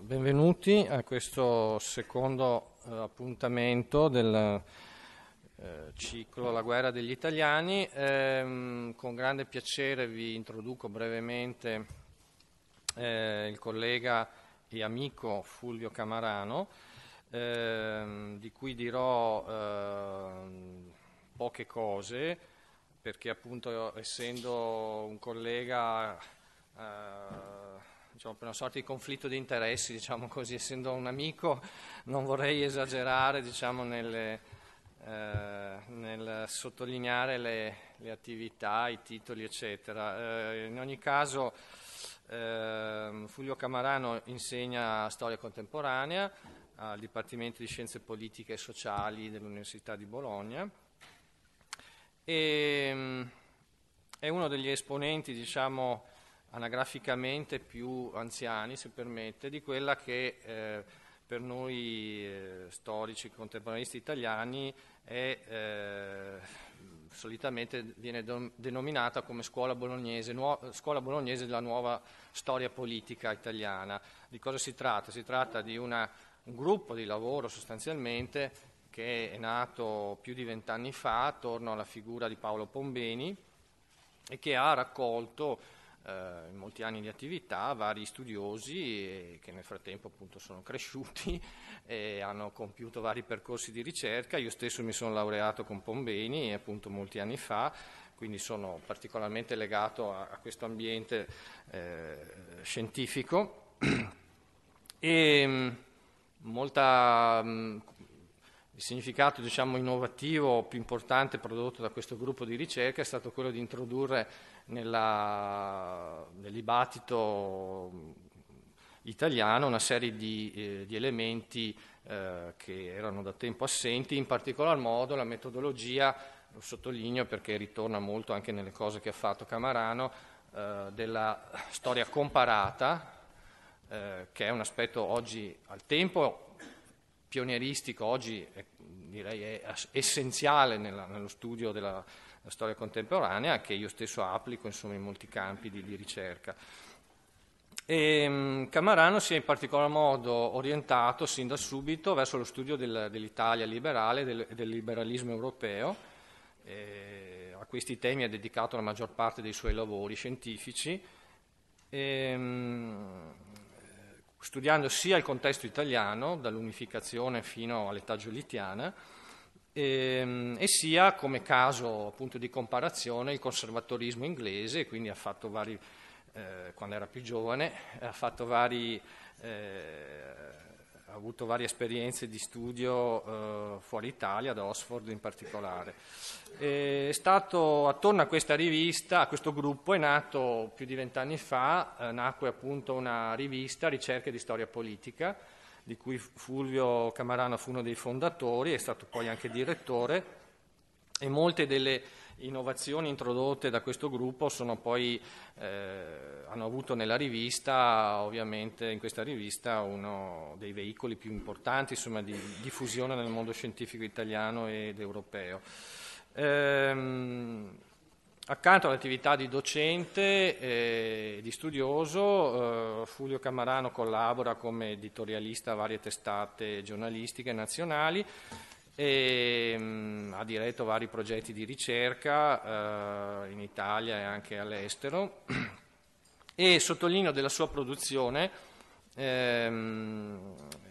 Benvenuti a questo secondo eh, appuntamento del eh, ciclo La guerra degli italiani. Eh, con grande piacere vi introduco brevemente eh, il collega e amico Fulvio Camarano, ehm, di cui dirò ehm, poche cose perché appunto essendo un collega eh, diciamo, per una sorta di conflitto di interessi, diciamo così, essendo un amico non vorrei esagerare diciamo, nelle, eh, nel sottolineare le, le, attività, i titoli, eccetera. Eh, in ogni caso eh, Fulvio Camarano insegna storia contemporanea al Dipartimento di Scienze Politiche e Sociali dell'Università di Bologna e, ehm, è uno degli esponenti, diciamo, anagraficamente più anziani, se permette, di quella che eh, per noi eh, storici, contemporaneisti italiani è, eh, solitamente viene denominata come scuola bolognese, scuola bolognese della nuova storia politica italiana. Di cosa si tratta? Si tratta di una, un gruppo di lavoro sostanzialmente che è nato più di vent'anni fa attorno alla figura di Paolo Pombeni e che ha raccolto eh, in molti anni di attività vari studiosi eh, che nel frattempo appunto sono cresciuti e hanno compiuto vari percorsi di ricerca. Io stesso mi sono laureato con Pombeni appunto molti anni fa, quindi sono particolarmente legato a, a questo ambiente eh, scientifico. E mm, molta, mm, il significato diciamo, innovativo più importante prodotto da questo gruppo di ricerca è stato quello di introdurre nella, nel dibattito mm, italiano una serie di, eh, di elementi eh, che erano da tempo assenti, in particolar modo la metodologia, lo sottolineo perché ritorna molto anche nelle cose che ha fatto Camarano, eh, della storia comparata, eh, che è un aspetto oggi al tempo pionieristico, oggi è, direi è essenziale nella, nello studio della, la storia contemporanea che io stesso applico insomma, in molti campi di, di ricerca. E, ehm, Camarano si è in particolar modo orientato sin da subito verso lo studio del, dell'Italia liberale e del, del, liberalismo europeo. E, eh, a questi temi ha dedicato la maggior parte dei suoi lavori scientifici, e, ehm, studiando sia il contesto italiano, dall'unificazione fino all'età giulitiana, e, ehm, e sia come caso appunto, di comparazione il conservatorismo inglese, quindi ha fatto vari, eh, quando era più giovane, ha, vari, eh, ha avuto varie esperienze di studio eh, fuori Italia, ad Oxford in particolare. E è stato, attorno a questa rivista, a questo gruppo, è nato più di vent'anni fa, eh, nacque appunto una rivista, Ricerche di Storia Politica, di cui Fulvio Camarano fu uno dei fondatori, è stato poi anche direttore e molte delle innovazioni introdotte da questo gruppo poi, eh, hanno avuto nella rivista, ovviamente in questa rivista, uno dei veicoli più importanti insomma, di diffusione nel mondo scientifico italiano ed europeo. Ehm, Accanto all'attività di docente e di studioso, eh, Fulvio Camarano collabora come editorialista a varie testate giornalistiche nazionali e mm, ha diretto vari progetti di ricerca eh, in Italia e anche all'estero e sottolineo della sua produzione ehm, eh,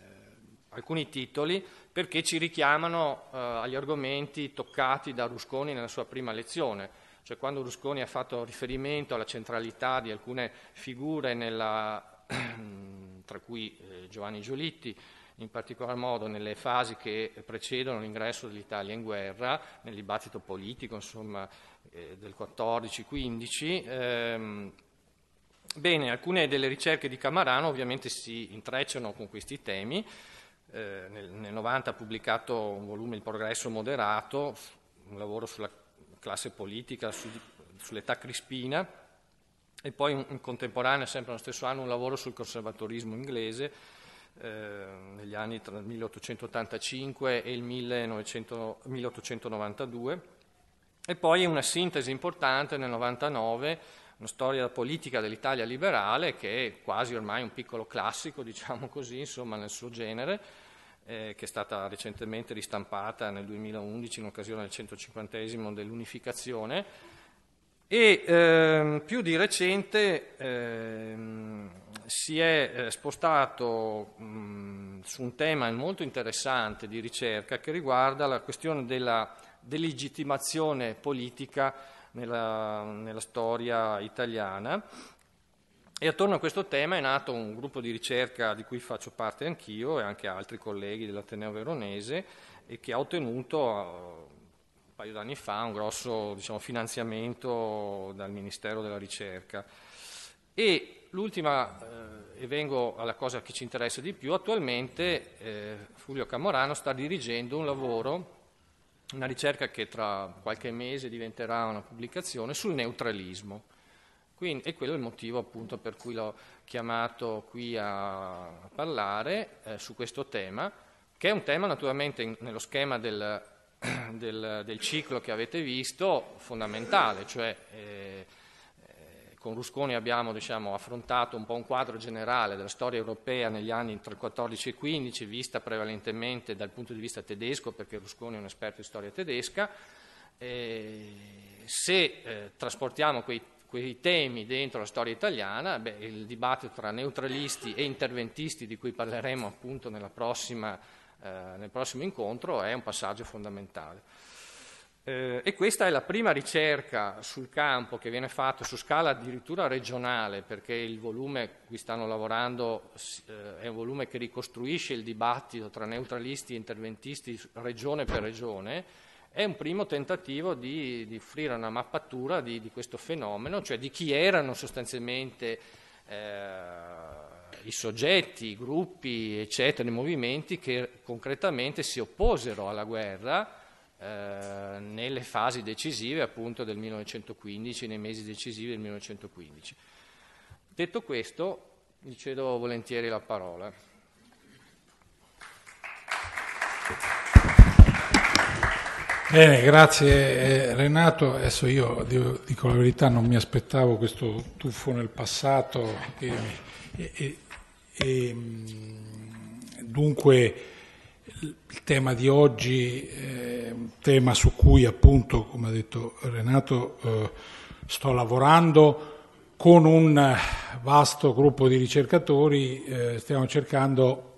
alcuni titoli perché ci richiamano eh, agli argomenti toccati da Rusconi nella sua prima lezione cioè quando Rusconi ha fatto riferimento alla centralità di alcune figure, nella, tra cui eh, Giovanni Giolitti, in particolar modo nelle fasi che precedono l'ingresso dell'Italia in guerra, nel dibattito politico insomma, eh, del 14-15, ehm, Bene, alcune delle ricerche di Camarano ovviamente si intrecciano con questi temi. Eh, nel, 1990 ha pubblicato un volume Il progresso moderato, un lavoro sulla classe politica, su, sull'età crispina e poi in contemporanea, sempre nello stesso anno, un lavoro sul conservatorismo inglese eh, negli anni tra il 1885 e il 1900, 1892 e poi una sintesi importante nel 99 una storia politica dell'Italia liberale che è quasi ormai un piccolo classico, diciamo così, insomma, nel suo genere, eh, che è stata recentemente ristampata nel 2011 in occasione del 150 dell'unificazione e ehm, più di recente ehm, si è eh, spostato mh, su un tema molto interessante di ricerca che riguarda la questione della delegittimazione politica nella, nella storia italiana e attorno a questo tema è nato un gruppo di ricerca di cui faccio parte anch'io e anche altri colleghi dell'Ateneo Veronese e che ha ottenuto eh, un paio d'anni fa un grosso diciamo, finanziamento dal Ministero della Ricerca. E l'ultima, eh, e vengo alla cosa che ci interessa di più, attualmente eh, Fulvio Camorano sta dirigendo un lavoro, una ricerca che tra qualche mese diventerà una pubblicazione, sul neutralismo. Quindi, e quello è il motivo appunto per cui l'ho chiamato qui a parlare eh, su questo tema, che è un tema naturalmente in, nello schema del, del, del, ciclo che avete visto fondamentale, cioè eh, eh, con Rusconi abbiamo diciamo, affrontato un po' un quadro generale della storia europea negli anni tra il 14 e il 15, vista prevalentemente dal punto di vista tedesco, perché Rusconi è un esperto di storia tedesca. E eh, se eh, trasportiamo quei quei temi dentro la storia italiana, beh, il dibattito tra neutralisti e interventisti di cui parleremo appunto prossima, eh, nel prossimo incontro è un passaggio fondamentale. Eh, e questa è la prima ricerca sul campo che viene fatta su scala addirittura regionale, perché il volume cui stanno lavorando eh, è un volume che ricostruisce il dibattito tra neutralisti e interventisti regione per regione è un primo tentativo di, di offrire una mappatura di, di, questo fenomeno, cioè di chi erano sostanzialmente eh, i soggetti, i gruppi, eccetera, i movimenti che concretamente si opposero alla guerra eh, nelle fasi decisive appunto del 1915, nei mesi decisivi del 1915. Detto questo, gli cedo volentieri la parola. Bene, grazie eh, Renato. Adesso io dico la verità, non mi aspettavo questo tuffo nel passato. E, e, e, mm, dunque il tema di oggi eh, un tema su cui appunto, come ha detto Renato, eh, sto lavorando con un vasto gruppo di ricercatori, stiamo cercando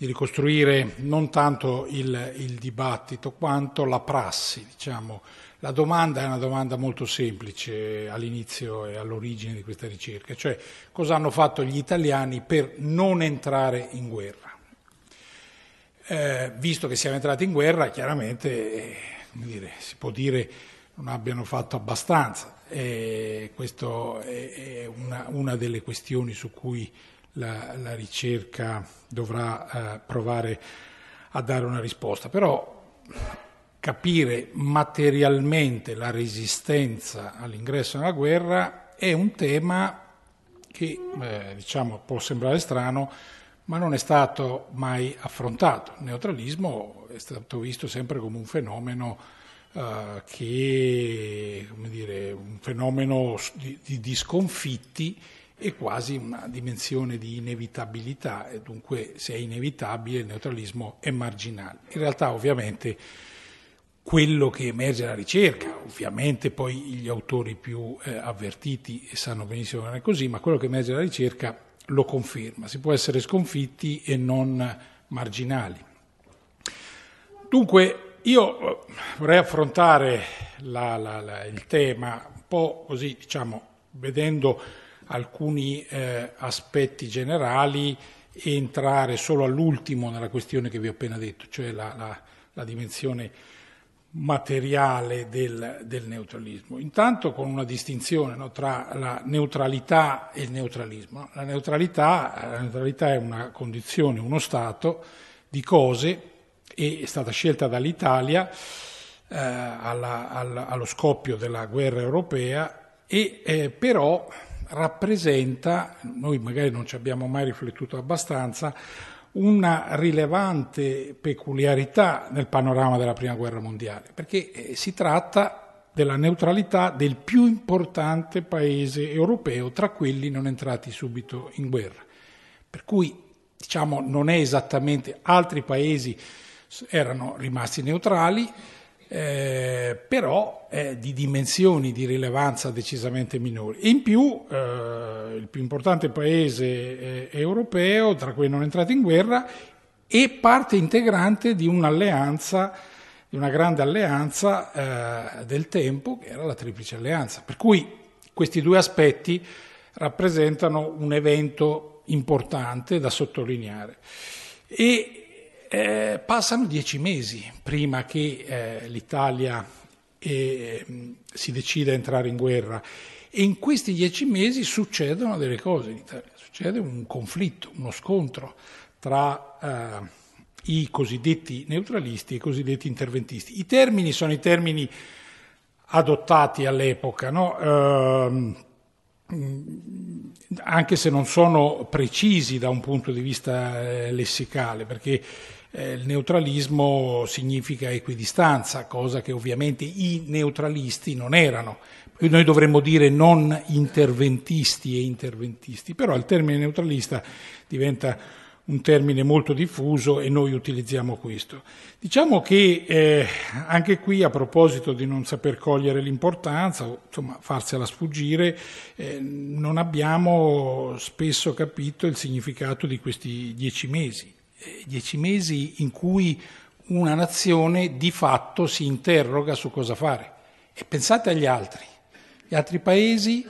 di ricostruire non tanto il, il dibattito quanto la prassi. Diciamo. La domanda è una domanda molto semplice all'inizio e all'origine di questa ricerca, cioè cosa hanno fatto gli italiani per non entrare in guerra. Eh, visto che siamo entrati in guerra, chiaramente eh, dire, si può dire che non abbiano fatto abbastanza. Eh, questa è, una, una, delle questioni su cui la, la ricerca dovrà eh, provare a dare una risposta. Però capire materialmente la resistenza all'ingresso nella guerra è un tema che eh, diciamo, può sembrare strano, ma non è stato mai affrontato. Il neutralismo è stato visto sempre come un fenomeno eh, che, come dire, un fenomeno di, di, di sconfitti e quasi una dimensione di inevitabilità e dunque se è inevitabile il neutralismo è marginale. In realtà ovviamente quello che emerge dalla ricerca, ovviamente poi gli autori più eh, avvertiti sanno benissimo che non è così, ma quello che emerge dalla ricerca lo conferma, si può essere sconfitti e non marginali. Dunque io eh, vorrei affrontare la, la, la, il tema un po' così, diciamo, vedendo alcuni eh, aspetti generali e entrare solo all'ultimo nella questione che vi ho appena detto, cioè la, la, la dimensione materiale del, del, neutralismo. Intanto con una distinzione no, tra la neutralità e il neutralismo. La neutralità, la neutralità è una condizione, uno stato di cose e è stata scelta dall'Italia eh, alla, alla, allo scoppio della guerra europea e eh, però rappresenta, noi magari non ci abbiamo mai riflettuto abbastanza, una rilevante peculiarità nel panorama della Prima Guerra Mondiale, perché eh, si tratta della neutralità del più importante paese europeo tra quelli non entrati subito in guerra. Per cui diciamo non è esattamente altri paesi erano rimasti neutrali, eh, però è di dimensioni di rilevanza decisamente minori. In più eh, il più importante paese eh, europeo, tra cui non è entrato in guerra, è parte integrante di un'alleanza di una grande alleanza eh, del tempo che era la Triplice Alleanza. Per cui questi due aspetti rappresentano un evento importante da sottolineare. E eh, passano dieci mesi prima che eh, l'Italia eh, si decida a entrare in guerra e in questi dieci mesi succedono delle cose in Italia, succede un conflitto, uno scontro tra eh, i cosiddetti neutralisti e i cosiddetti interventisti. I termini sono i termini adottati all'epoca, no? Ehm, anche se non sono precisi da un punto di vista eh, lessicale, perché eh, il neutralismo significa equidistanza, cosa che ovviamente i neutralisti non erano. Noi dovremmo dire non interventisti e interventisti, però il termine neutralista diventa un termine molto diffuso e noi utilizziamo questo. Diciamo che eh, anche qui a proposito di non saper cogliere l'importanza, insomma farsela sfuggire, eh, non abbiamo spesso capito il significato di questi dieci mesi dieci mesi in cui una nazione di fatto si interroga su cosa fare. E pensate agli altri. Gli altri paesi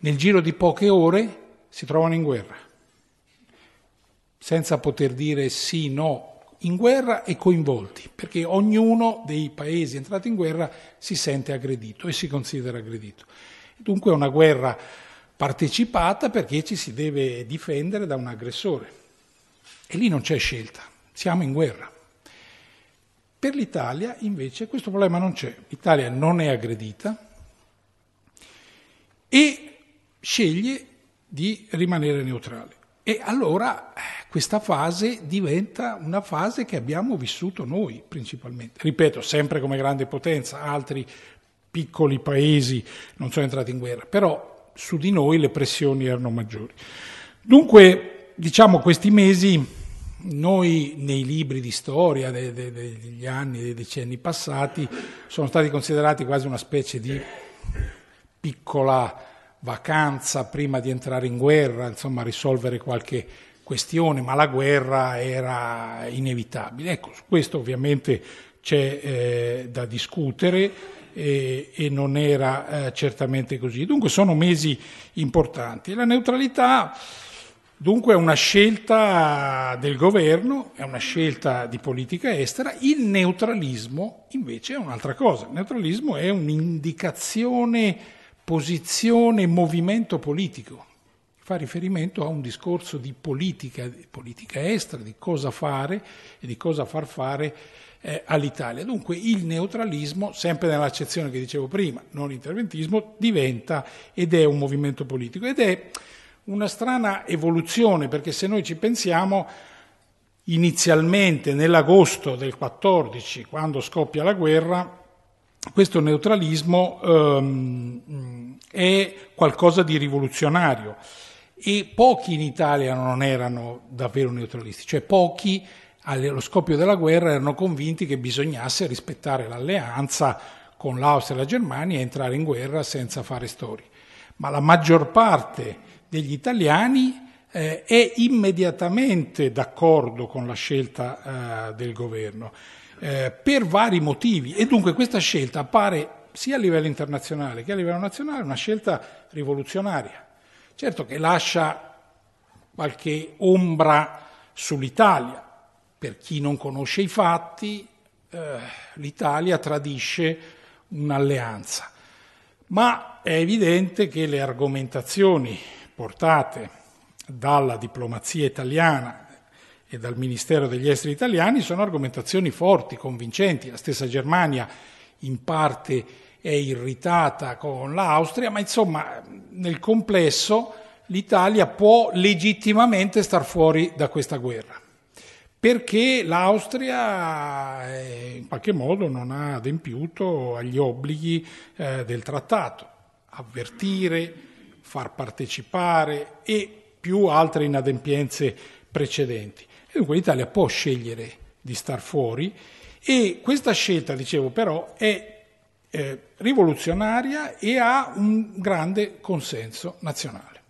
nel giro di poche ore si trovano in guerra, senza poter dire sì, no, in guerra e coinvolti, perché ognuno dei paesi entrati in guerra si sente aggredito e si considera aggredito. Dunque è una guerra partecipata perché ci si deve difendere da un aggressore. E lì non c'è scelta, siamo in guerra. Per l'Italia invece questo problema non c'è, l'Italia non è aggredita e sceglie di rimanere neutrale. E allora eh, questa fase diventa una fase che abbiamo vissuto noi principalmente. Ripeto, sempre come grande potenza, altri piccoli paesi non sono entrati in guerra, però su di noi le pressioni erano maggiori. Dunque, diciamo questi mesi noi nei libri di storia de, de, degli anni, dei decenni passati, sono stati considerati quasi una specie di piccola vacanza prima di entrare in guerra, insomma risolvere qualche questione, ma la guerra era inevitabile. Ecco, su questo ovviamente c'è eh, da discutere e, e non era eh, certamente così. Dunque sono mesi importanti. La neutralità Dunque è una scelta del governo, è una scelta di politica estera, il neutralismo invece è un'altra cosa, il neutralismo è un'indicazione, posizione, movimento politico, fa riferimento a un discorso di politica, di politica estera, di cosa fare e di cosa far fare eh, all'Italia. Dunque il neutralismo, sempre nell'accezione che dicevo prima, non interventismo, diventa ed è un movimento politico ed è una strana evoluzione, perché se noi ci pensiamo, inizialmente nell'agosto del 14, quando scoppia la guerra, questo neutralismo ehm, è qualcosa di rivoluzionario e pochi in Italia non erano davvero neutralisti, cioè pochi allo scoppio della guerra erano convinti che bisognasse rispettare l'alleanza con l'Austria e la Germania e entrare in guerra senza fare storie. Ma la maggior parte degli italiani eh, è immediatamente d'accordo con la scelta eh, del governo eh, per vari motivi e dunque questa scelta appare sia a livello internazionale che a livello nazionale una scelta rivoluzionaria. Certo che lascia qualche ombra sull'Italia. Per chi non conosce i fatti, eh, l'Italia tradisce un'alleanza. Ma è evidente che le argomentazioni portate dalla diplomazia italiana e dal Ministero degli Esteri italiani sono argomentazioni forti, convincenti. La stessa Germania in parte è irritata con l'Austria, ma insomma nel complesso l'Italia può legittimamente star fuori da questa guerra perché l'Austria eh, in qualche modo non ha adempiuto agli obblighi eh, del trattato, avvertire, far partecipare e più altre inadempienze precedenti. E dunque l'Italia può scegliere di star fuori e questa scelta, dicevo però, è eh, rivoluzionaria e ha un grande consenso nazionale.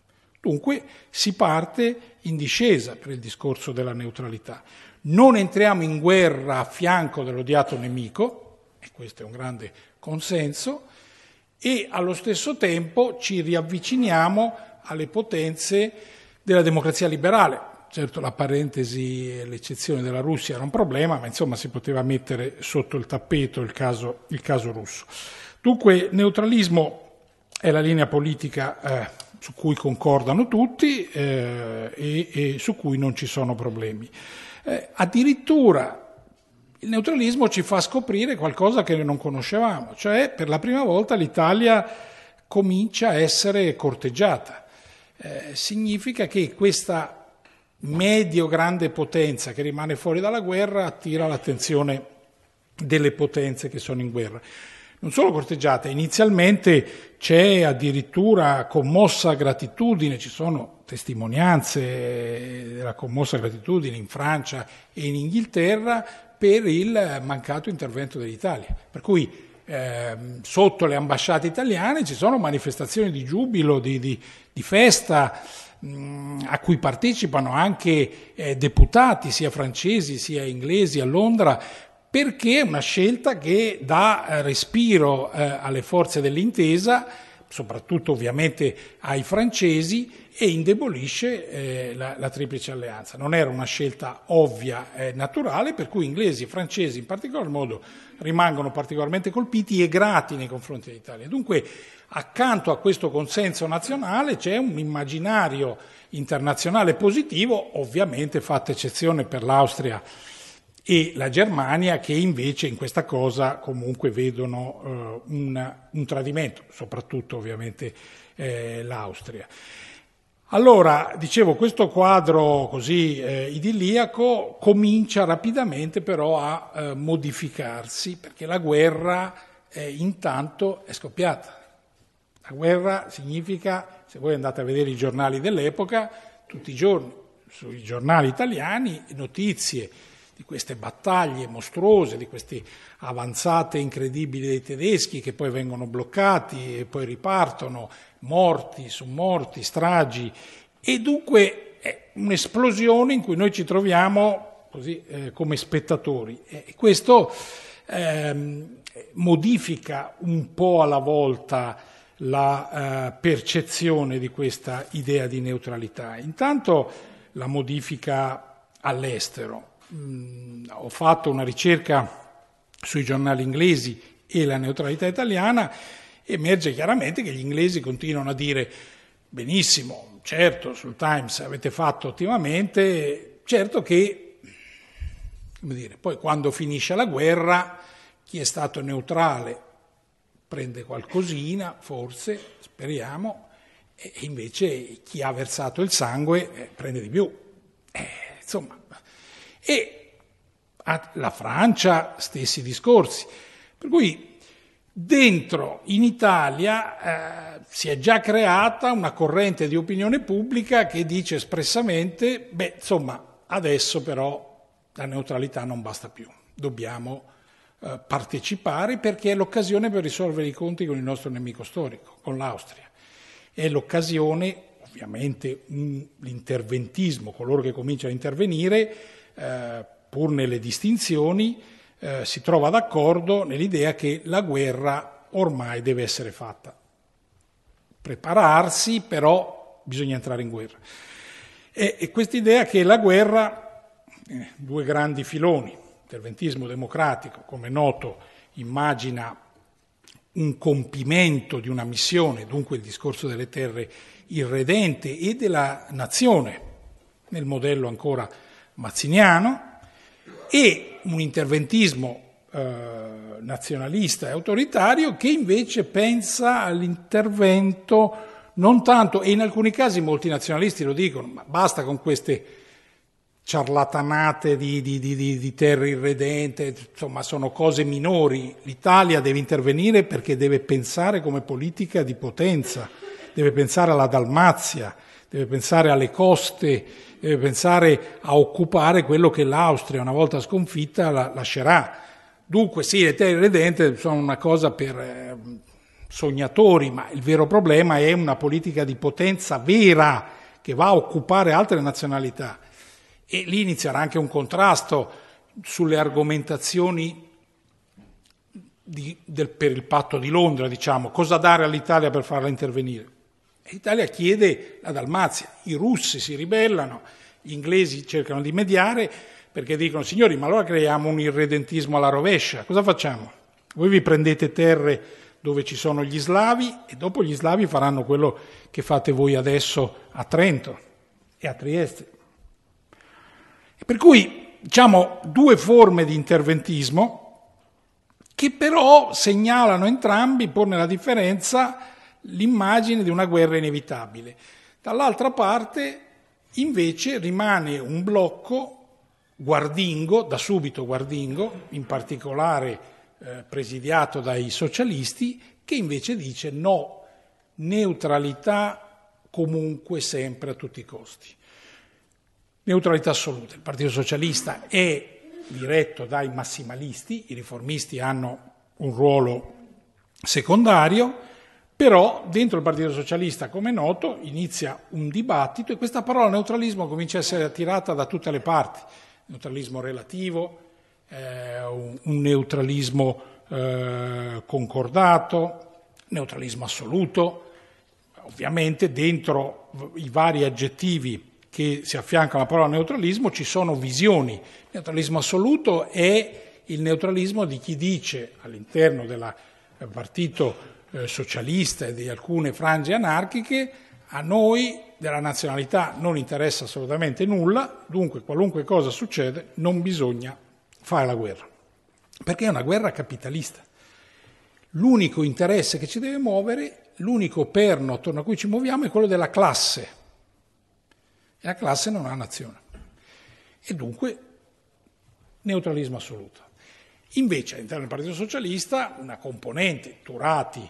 Dunque si parte in discesa per il discorso della neutralità. Non entriamo in guerra a fianco dell'odiato nemico, e questo è un grande consenso, e allo stesso tempo ci riavviciniamo alle potenze della democrazia liberale. Certo la parentesi e l'eccezione della Russia era un problema, ma insomma si poteva mettere sotto il tappeto il caso, il caso russo. Dunque, neutralismo è la linea politica eh, su cui concordano tutti eh, e, e, su cui non ci sono problemi. Eh, addirittura il neutralismo ci fa scoprire qualcosa che non conoscevamo, cioè per la prima volta l'Italia comincia a essere corteggiata. Eh, significa che questa medio-grande potenza che rimane fuori dalla guerra attira l'attenzione delle potenze che sono in guerra. Non solo corteggiata, inizialmente c'è addirittura commossa gratitudine, ci sono testimonianze eh, della commossa gratitudine in Francia e in Inghilterra per il mancato intervento dell'Italia. Per cui eh, sotto le ambasciate italiane ci sono manifestazioni di giubilo, di, di, di festa mm, a cui partecipano anche eh, deputati sia francesi sia inglesi a Londra perché è una scelta che dà eh, respiro eh, alle forze dell'intesa soprattutto ovviamente ai francesi, e indebolisce eh, la, la, triplice alleanza. Non era una scelta ovvia e eh, naturale, per cui inglesi e francesi in particolar modo rimangono particolarmente colpiti e grati nei confronti dell'Italia. Dunque, accanto a questo consenso nazionale c'è un immaginario internazionale positivo, ovviamente fatta eccezione per l'Austria e la Germania che invece in questa cosa comunque vedono eh, un, un, tradimento, soprattutto ovviamente eh, l'Austria. Allora, dicevo, questo quadro così eh, idilliaco comincia rapidamente però a eh, modificarsi perché la guerra eh, intanto è scoppiata. La guerra significa, se voi andate a vedere i giornali dell'epoca, tutti i giorni, sui giornali italiani, notizie di queste battaglie mostruose, di queste avanzate incredibili dei tedeschi che poi vengono bloccati e poi ripartono, morti su morti, stragi. E dunque è un'esplosione in cui noi ci troviamo così, eh, come spettatori. E questo ehm, modifica un po' alla volta la eh, percezione di questa idea di neutralità. Intanto la modifica all'estero mh, mm, ho fatto una ricerca sui giornali inglesi e la neutralità italiana, emerge chiaramente che gli inglesi continuano a dire benissimo, certo sul Times avete fatto ottimamente, certo che, come dire, poi quando finisce la guerra chi è stato neutrale prende qualcosina, forse, speriamo, e invece chi ha versato il sangue eh, prende di più. Eh, insomma, e la Francia, stessi discorsi. Per cui dentro in Italia eh, si è già creata una corrente di opinione pubblica che dice espressamente, beh, insomma, adesso però la neutralità non basta più, dobbiamo eh, partecipare perché è l'occasione per risolvere i conti con il nostro nemico storico, con l'Austria. È l'occasione, ovviamente, un, l'interventismo, coloro che cominciano a intervenire, eh, pur nelle distinzioni, eh, si trova d'accordo nell'idea che la guerra ormai deve essere fatta. Prepararsi, però bisogna entrare in guerra. E, e quest'idea che la guerra, eh, due grandi filoni, interventismo democratico, come noto, immagina un compimento di una missione, dunque il discorso delle terre irredente e della nazione, nel modello ancora mazziniano e un interventismo eh, nazionalista e autoritario che invece pensa all'intervento non tanto, e in alcuni casi molti nazionalisti lo dicono, ma basta con queste ciarlatanate di, di, di, di terra irredente, insomma sono cose minori, l'Italia deve intervenire perché deve pensare come politica di potenza, deve pensare alla Dalmazia, deve pensare alle coste eh, pensare a occupare quello che l'Austria, una volta sconfitta, la, lascerà. Dunque sì, le terre redente sono una cosa per eh, sognatori, ma il vero problema è una politica di potenza vera che va a occupare altre nazionalità. E lì inizierà anche un contrasto sulle argomentazioni di, del, per il patto di Londra, diciamo, cosa dare all'Italia per farla intervenire. L'Italia chiede la Dalmazia, i russi si ribellano, gli inglesi cercano di mediare perché dicono signori ma allora creiamo un irredentismo alla rovescia, cosa facciamo? Voi vi prendete terre dove ci sono gli slavi e dopo gli slavi faranno quello che fate voi adesso a Trento e a Trieste. Per cui diciamo due forme di interventismo che però segnalano entrambi, pur nella differenza, l'immagine di una guerra inevitabile. Dall'altra parte invece rimane un blocco guardingo, da subito guardingo, in particolare eh, presidiato dai socialisti, che invece dice no, neutralità comunque sempre a tutti i costi. Neutralità assoluta. Il Partito Socialista è diretto dai massimalisti, i riformisti hanno un ruolo secondario, però dentro il Partito Socialista, come è noto, inizia un dibattito e questa parola neutralismo comincia a essere attirata da tutte le parti. Neutralismo relativo, eh, un neutralismo eh, concordato, neutralismo assoluto. Ovviamente dentro i vari aggettivi che si affiancano alla parola neutralismo ci sono visioni. neutralismo assoluto è il neutralismo di chi dice all'interno del eh, partito eh, socialista e di alcune frange anarchiche, a noi della nazionalità non interessa assolutamente nulla, dunque qualunque cosa succede non bisogna fare la guerra, perché è una guerra capitalista. L'unico interesse che ci deve muovere, l'unico perno attorno a cui ci muoviamo è quello della classe. E la classe non ha nazione. E dunque neutralismo assoluto. Invece all'interno del Partito Socialista una componente, Turati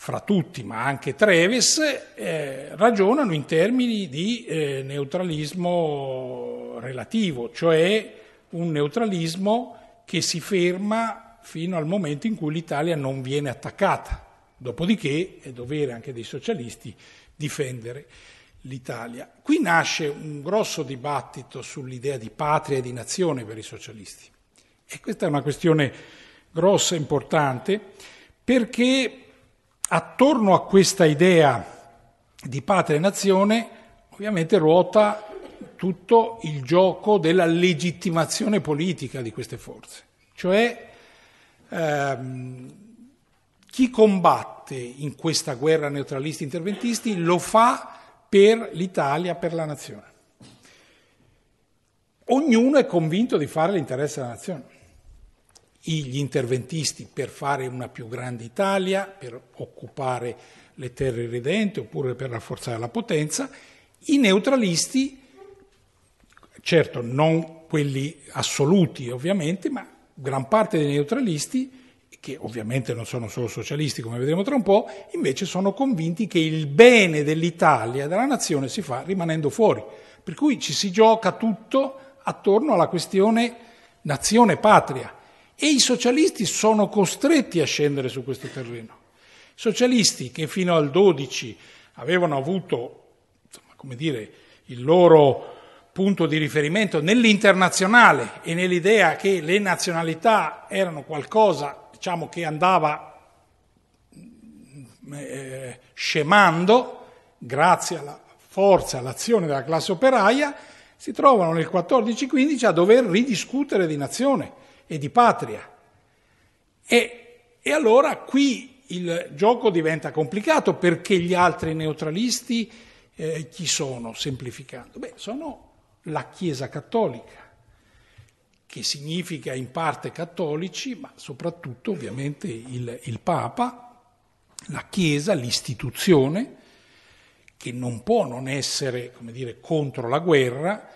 fra tutti, ma anche Treves, eh, ragionano in termini di eh, neutralismo relativo, cioè un neutralismo che si ferma fino al momento in cui l'Italia non viene attaccata. Dopodiché è dovere anche dei socialisti difendere l'Italia. Qui nasce un grosso dibattito sull'idea di patria e di nazione per i socialisti. E questa è una questione grossa, e importante, perché attorno a questa idea di patria e nazione ovviamente ruota tutto il gioco della legittimazione politica di queste forze, cioè ehm, chi combatte in questa guerra neutralisti interventisti lo fa per l'Italia, per la nazione. Ognuno è convinto di fare l'interesse della nazione gli interventisti per fare una più grande Italia, per occupare le terre redente oppure per rafforzare la potenza, i neutralisti, certo non quelli assoluti ovviamente, ma gran parte dei neutralisti, che ovviamente non sono solo socialisti come vedremo tra un po', invece sono convinti che il bene dell'Italia, della nazione, si fa rimanendo fuori. Per cui ci si gioca tutto attorno alla questione nazione-patria e i socialisti sono costretti a scendere su questo terreno. I socialisti che fino al 12 avevano avuto, insomma, come dire, il loro punto di riferimento nell'internazionale e nell'idea che le nazionalità erano qualcosa diciamo, che andava mm, eh, scemando grazie alla forza, all'azione della classe operaia, si trovano nel 14-15 a dover ridiscutere di nazione e di patria. E, e allora qui il gioco diventa complicato perché gli altri neutralisti eh, chi sono, semplificando? Beh, sono la Chiesa cattolica che significa in parte cattolici, ma soprattutto ovviamente il, il, Papa, la Chiesa, l'istituzione, che non può non essere come dire, contro la guerra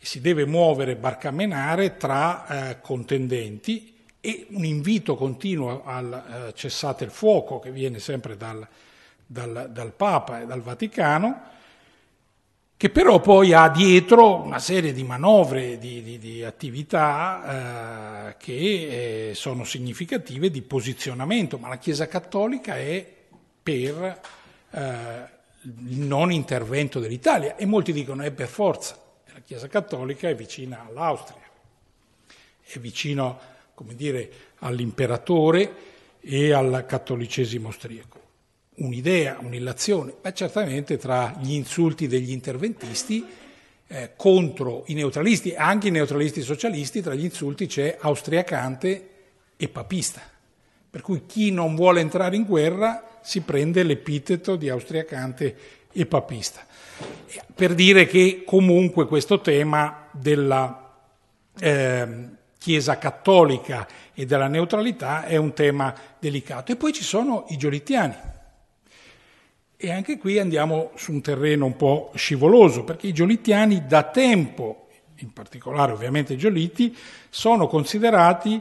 si deve muovere barcamenare tra eh, contendenti e un invito continuo al eh, cessate il fuoco che viene sempre dal, dal, dal Papa e dal Vaticano, che però poi ha dietro una serie di manovre, di, di, di attività eh, che eh, sono significative di posizionamento, ma la Chiesa Cattolica è per eh, il non intervento dell'Italia e molti dicono è per forza. Chiesa Cattolica è vicina all'Austria, è vicino, come dire, all'imperatore e al cattolicesimo austriaco. Un'idea, un'illazione, ma certamente tra gli insulti degli interventisti eh, contro i neutralisti, anche i neutralisti socialisti, tra gli insulti c'è austriacante e papista. Per cui chi non vuole entrare in guerra si prende l'epiteto di austriacante e papista. Per dire che comunque questo tema della eh, Chiesa cattolica e della neutralità è un tema delicato. E poi ci sono i giolittiani. E anche qui andiamo su un terreno un po' scivoloso, perché i giolittiani da tempo, in particolare ovviamente i giolitti, sono considerati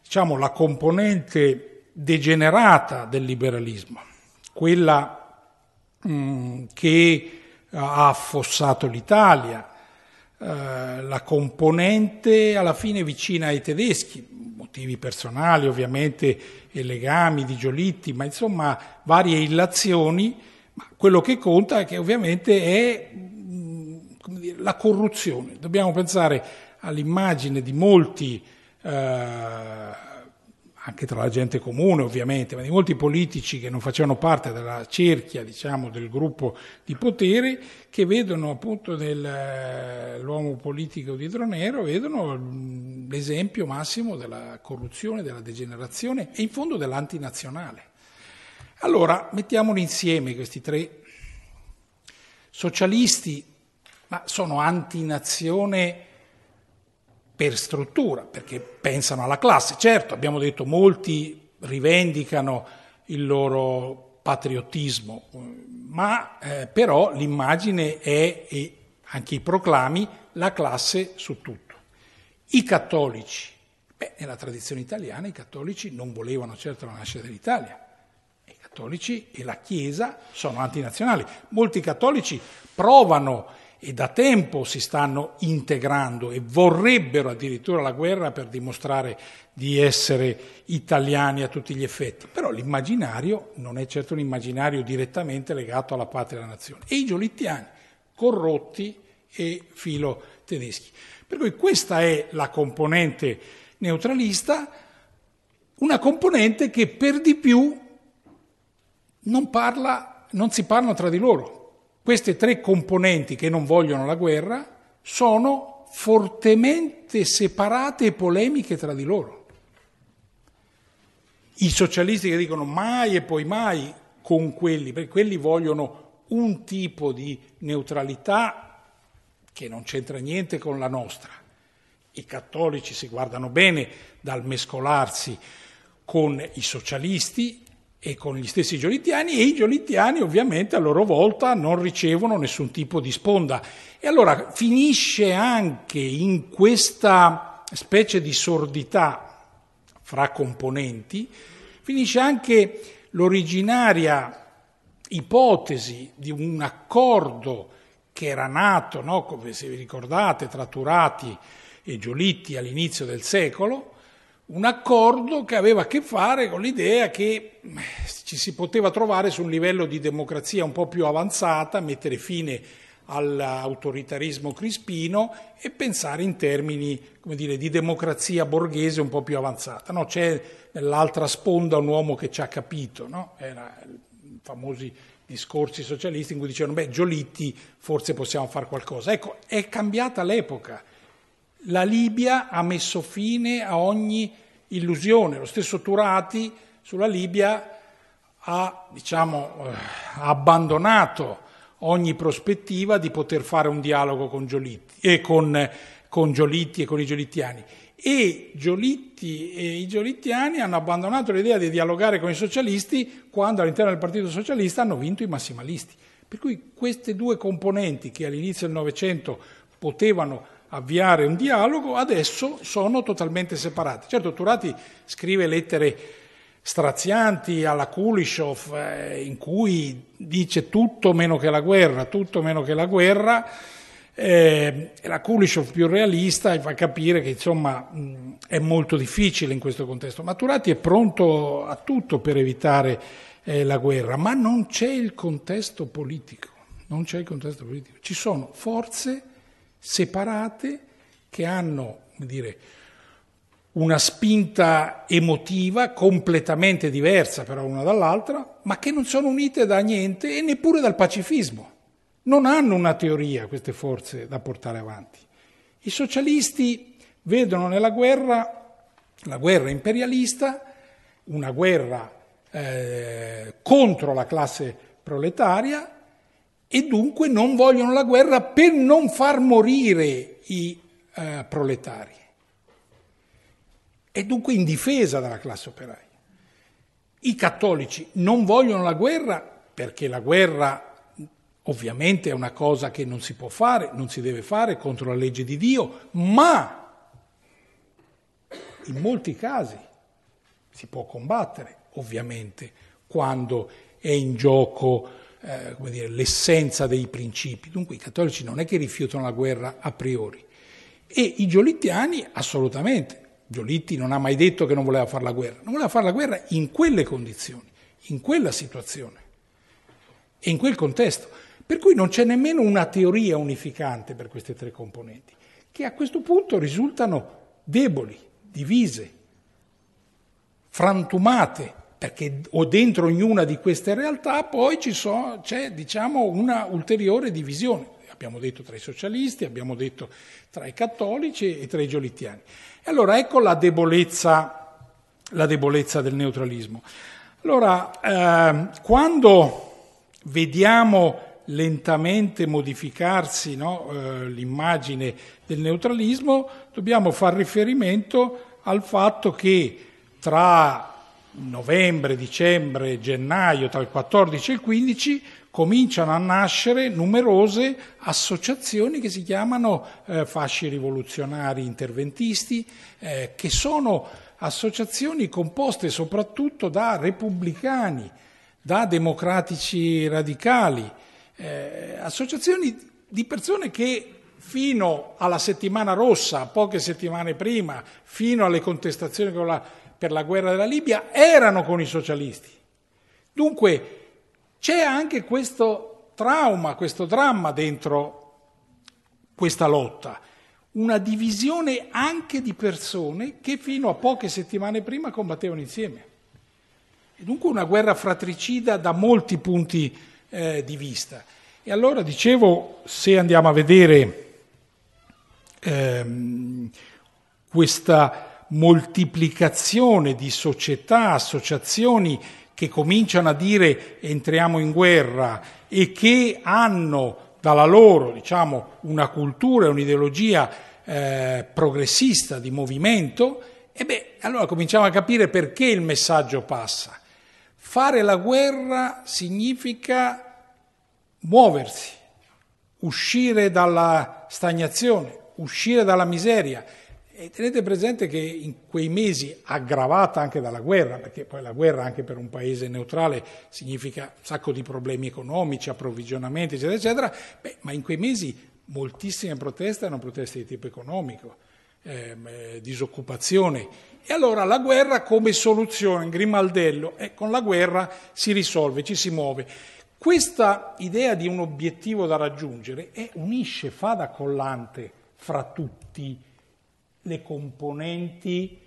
diciamo, la componente degenerata del liberalismo, quella eh, che eh, ha affossato l'Italia, eh, la componente alla fine vicina ai tedeschi, motivi personali ovviamente e legami di Giolitti, ma insomma varie illazioni, ma quello che conta è che ovviamente è dire, la corruzione. Dobbiamo pensare all'immagine di molti eh, anche tra la gente comune ovviamente, ma di molti politici che non facevano parte della cerchia, diciamo, del gruppo di potere, che vedono appunto nell'uomo eh, politico di Dronero, vedono l'esempio massimo della corruzione, della degenerazione e in fondo dell'antinazionale. Allora, mettiamoli insieme questi tre socialisti, ma sono antinazione per struttura, perché pensano alla classe. Certo, abbiamo detto molti rivendicano il loro patriottismo, ma eh, però l'immagine è, e anche i proclami, la classe su tutto. I cattolici, beh, nella tradizione italiana i cattolici non volevano certo la nascita dell'Italia, i cattolici e la Chiesa sono antinazionali. Molti cattolici provano e da tempo si stanno integrando e vorrebbero addirittura la guerra per dimostrare di essere italiani a tutti gli effetti. Però l'immaginario non è certo un immaginario direttamente legato alla patria e alla nazione. E i giolittiani, corrotti e filo tedeschi. Per cui questa è la componente neutralista, una componente che per di più non, parla, non si parlano tra di loro, queste tre componenti che non vogliono la guerra sono fortemente separate e polemiche tra di loro. I socialisti che dicono mai e poi mai con quelli, perché quelli vogliono un tipo di neutralità che non c'entra niente con la nostra. I cattolici si guardano bene dal mescolarsi con i socialisti e con gli stessi giolittiani e i giolittiani ovviamente a loro volta non ricevono nessun tipo di sponda. E allora finisce anche in questa specie di sordità fra componenti, finisce anche l'originaria ipotesi di un accordo che era nato, no, come se vi ricordate, tra Turati e Giolitti all'inizio del secolo, un accordo che aveva a che fare con l'idea che eh, ci si poteva trovare su un livello di democrazia un po' più avanzata, mettere fine all'autoritarismo crispino e pensare in termini dire, di democrazia borghese un po' più avanzata. No, c'è nell'altra sponda un uomo che ci ha capito, no? era i famosi discorsi socialisti in cui dicevano beh Giolitti forse possiamo fare qualcosa. Ecco, è cambiata l'epoca. La Libia ha messo fine a ogni illusione. Lo stesso Turati sulla Libia ha diciamo, eh, abbandonato ogni prospettiva di poter fare un dialogo con Giolitti, eh, con, con Giolitti e con i giolittiani. E Giolitti e i giolittiani hanno abbandonato l'idea di dialogare con i socialisti quando all'interno del Partito Socialista hanno vinto i massimalisti. Per cui queste due componenti che all'inizio del Novecento potevano avviare un dialogo, adesso sono totalmente separati. Certo, Turati scrive lettere strazianti alla Kulishov eh, in cui dice tutto meno che la guerra, tutto meno che la guerra, eh, la Kulishov più realista e fa capire che insomma mh, è molto difficile in questo contesto. Ma Turati è pronto a tutto per evitare eh, la guerra, ma non c'è il contesto politico, non c'è il contesto politico. Ci sono forze separate che hanno dire, una spinta emotiva completamente diversa però una dall'altra, ma che non sono unite da niente e neppure dal pacifismo. Non hanno una teoria queste forze da portare avanti. I socialisti vedono nella guerra, la guerra imperialista, una guerra eh, contro la classe proletaria e dunque non vogliono la guerra per non far morire i eh, proletari. E dunque in difesa della classe operaia. I cattolici non vogliono la guerra perché la guerra ovviamente è una cosa che non si può fare, non si deve fare contro la legge di Dio, ma in molti casi si può combattere, ovviamente, quando è in gioco eh, dire, l'essenza dei principi. Dunque i cattolici non è che rifiutano la guerra a priori e i giolittiani assolutamente. Giolitti non ha mai detto che non voleva fare la guerra, non voleva fare la guerra in quelle condizioni, in quella situazione e in quel contesto. Per cui non c'è nemmeno una teoria unificante per queste tre componenti, che a questo punto risultano deboli, divise, frantumate perché o dentro ognuna di queste realtà poi so, c'è diciamo, una ulteriore divisione, abbiamo detto tra i socialisti, abbiamo detto tra i cattolici e tra i giolittiani. E allora ecco la debolezza, la debolezza del neutralismo. Allora, eh, quando vediamo lentamente modificarsi no, eh, l'immagine del neutralismo, dobbiamo far riferimento al fatto che tra novembre, dicembre, gennaio, tra il 14 e il 15, cominciano a nascere numerose associazioni che si chiamano eh, fasci rivoluzionari interventisti, eh, che sono associazioni composte soprattutto da repubblicani, da democratici radicali, eh, associazioni di persone che fino alla settimana rossa, poche settimane prima, fino alle contestazioni con la per la guerra della Libia erano con i socialisti. Dunque c'è anche questo trauma, questo dramma dentro questa lotta, una divisione anche di persone che fino a poche settimane prima combattevano insieme. E dunque una guerra fratricida da molti punti eh, di vista. E allora dicevo, se andiamo a vedere ehm, questa moltiplicazione di società, associazioni che cominciano a dire entriamo in guerra e che hanno dalla loro diciamo, una cultura e un'ideologia eh, progressista di movimento, e beh, allora cominciamo a capire perché il messaggio passa. Fare la guerra significa muoversi, uscire dalla stagnazione, uscire dalla miseria, e tenete presente che in quei mesi, aggravata anche dalla guerra, perché poi la guerra anche per un paese neutrale significa un sacco di problemi economici, approvvigionamenti, eccetera, eccetera, beh, ma in quei mesi moltissime proteste erano proteste di tipo economico, ehm, eh, disoccupazione. E allora la guerra come soluzione, grimaldello, e eh, con la guerra si risolve, ci si muove. Questa idea di un obiettivo da raggiungere è, eh, unisce, fa da collante fra tutti le componenti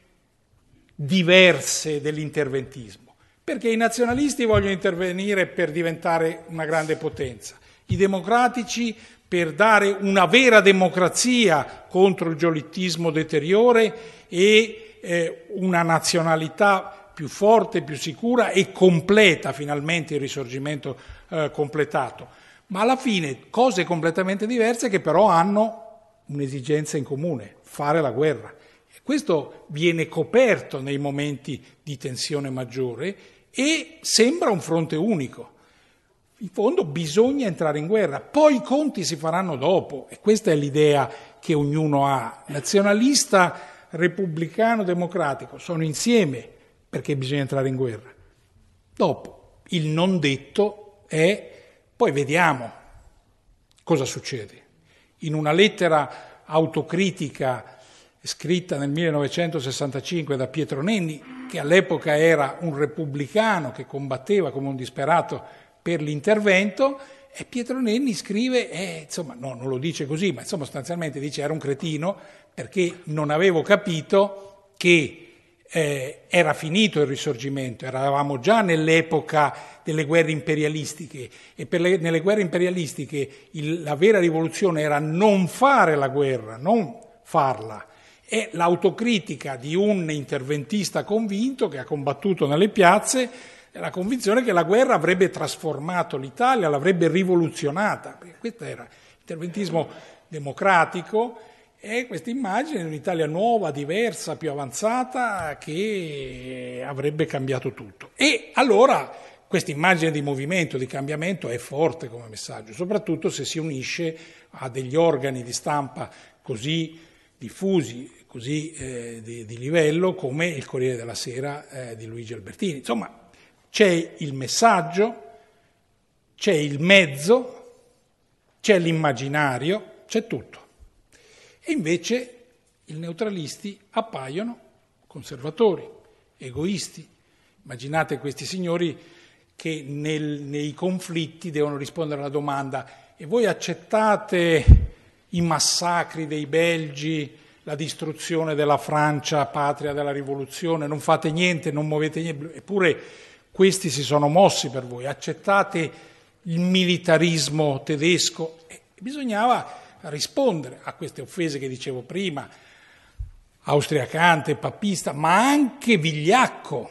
diverse dell'interventismo, perché i nazionalisti vogliono intervenire per diventare una grande potenza, i democratici per dare una vera democrazia contro il giolittismo deteriore e eh, una nazionalità più forte, più sicura e completa, finalmente il risorgimento eh, completato. Ma alla fine cose completamente diverse che però hanno un'esigenza in comune, fare la guerra. Questo viene coperto nei momenti di tensione maggiore e sembra un fronte unico. In fondo bisogna entrare in guerra, poi i conti si faranno dopo e questa è l'idea che ognuno ha. Nazionalista, repubblicano, democratico sono insieme perché bisogna entrare in guerra. Dopo il non detto è poi vediamo cosa succede. In una lettera autocritica scritta nel 1965 da Pietro Nenni, che all'epoca era un repubblicano che combatteva come un disperato per l'intervento, e Pietro Nenni scrive, eh, insomma, no, non lo dice così, ma insomma sostanzialmente dice era un cretino perché non avevo capito che eh, era finito il risorgimento, eravamo già nell'epoca delle guerre imperialistiche e le, nelle guerre imperialistiche il, la vera rivoluzione era non fare la guerra, non farla. È l'autocritica di un interventista convinto che ha combattuto nelle piazze la convinzione che la guerra avrebbe trasformato l'Italia, l'avrebbe rivoluzionata. Questo era l'interventismo democratico e questa immagine di un'Italia nuova, diversa, più avanzata, che avrebbe cambiato tutto. E allora questa immagine di movimento, di cambiamento è forte come messaggio, soprattutto se si unisce a degli organi di stampa così diffusi, così eh, di, di, livello come il Corriere della Sera eh, di Luigi Albertini. Insomma, c'è il messaggio, c'è il mezzo, c'è l'immaginario, c'è tutto. E invece i neutralisti appaiono conservatori, egoisti. Immaginate questi signori che nel, nei conflitti devono rispondere alla domanda e voi accettate i massacri dei belgi, la distruzione della Francia, patria della rivoluzione, non fate niente, non muovete niente, eppure questi si sono mossi per voi, accettate il militarismo tedesco. E bisognava rispondere a queste offese che dicevo prima, austriacante, papista, ma anche vigliacco.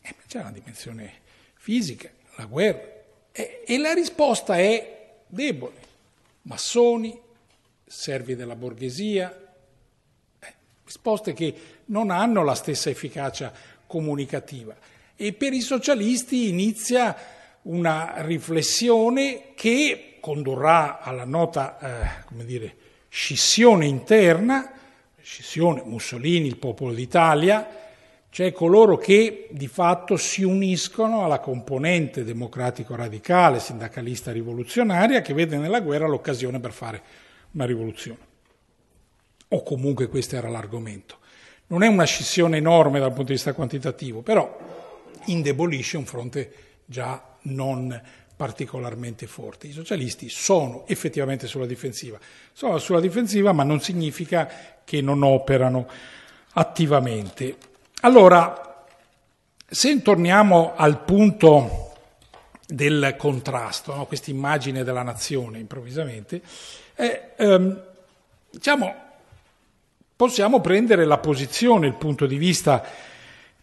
Eh, c'è una dimensione fisica, la guerra. Eh, e la risposta è debole. Massoni, servi della borghesia, eh, risposte che non hanno la stessa efficacia comunicativa. E per i socialisti inizia una riflessione che condurrà alla nota eh, dire, scissione interna, scissione Mussolini, il popolo d'Italia, cioè coloro che di fatto si uniscono alla componente democratico-radicale, sindacalista rivoluzionaria, che vede nella guerra l'occasione per fare una rivoluzione. O comunque questo era l'argomento. Non è una scissione enorme dal punto di vista quantitativo, però indebolisce un fronte già non particolarmente forte. I socialisti sono effettivamente sulla difensiva, sono sulla difensiva ma non significa che non operano attivamente. Allora, se torniamo al punto del contrasto, no? questa immagine della nazione improvvisamente, eh, ehm, diciamo, possiamo prendere la posizione, il punto di vista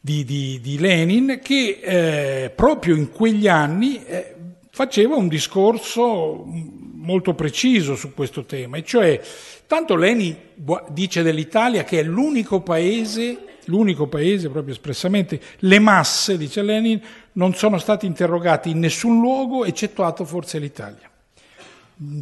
di, di, di Lenin che eh, proprio in quegli anni eh, faceva un discorso molto preciso su questo tema, e cioè tanto Lenin dice dell'Italia che è l'unico paese, l'unico paese proprio espressamente, le masse, dice Lenin, non sono stati interrogati in nessun luogo eccettuato forse l'Italia.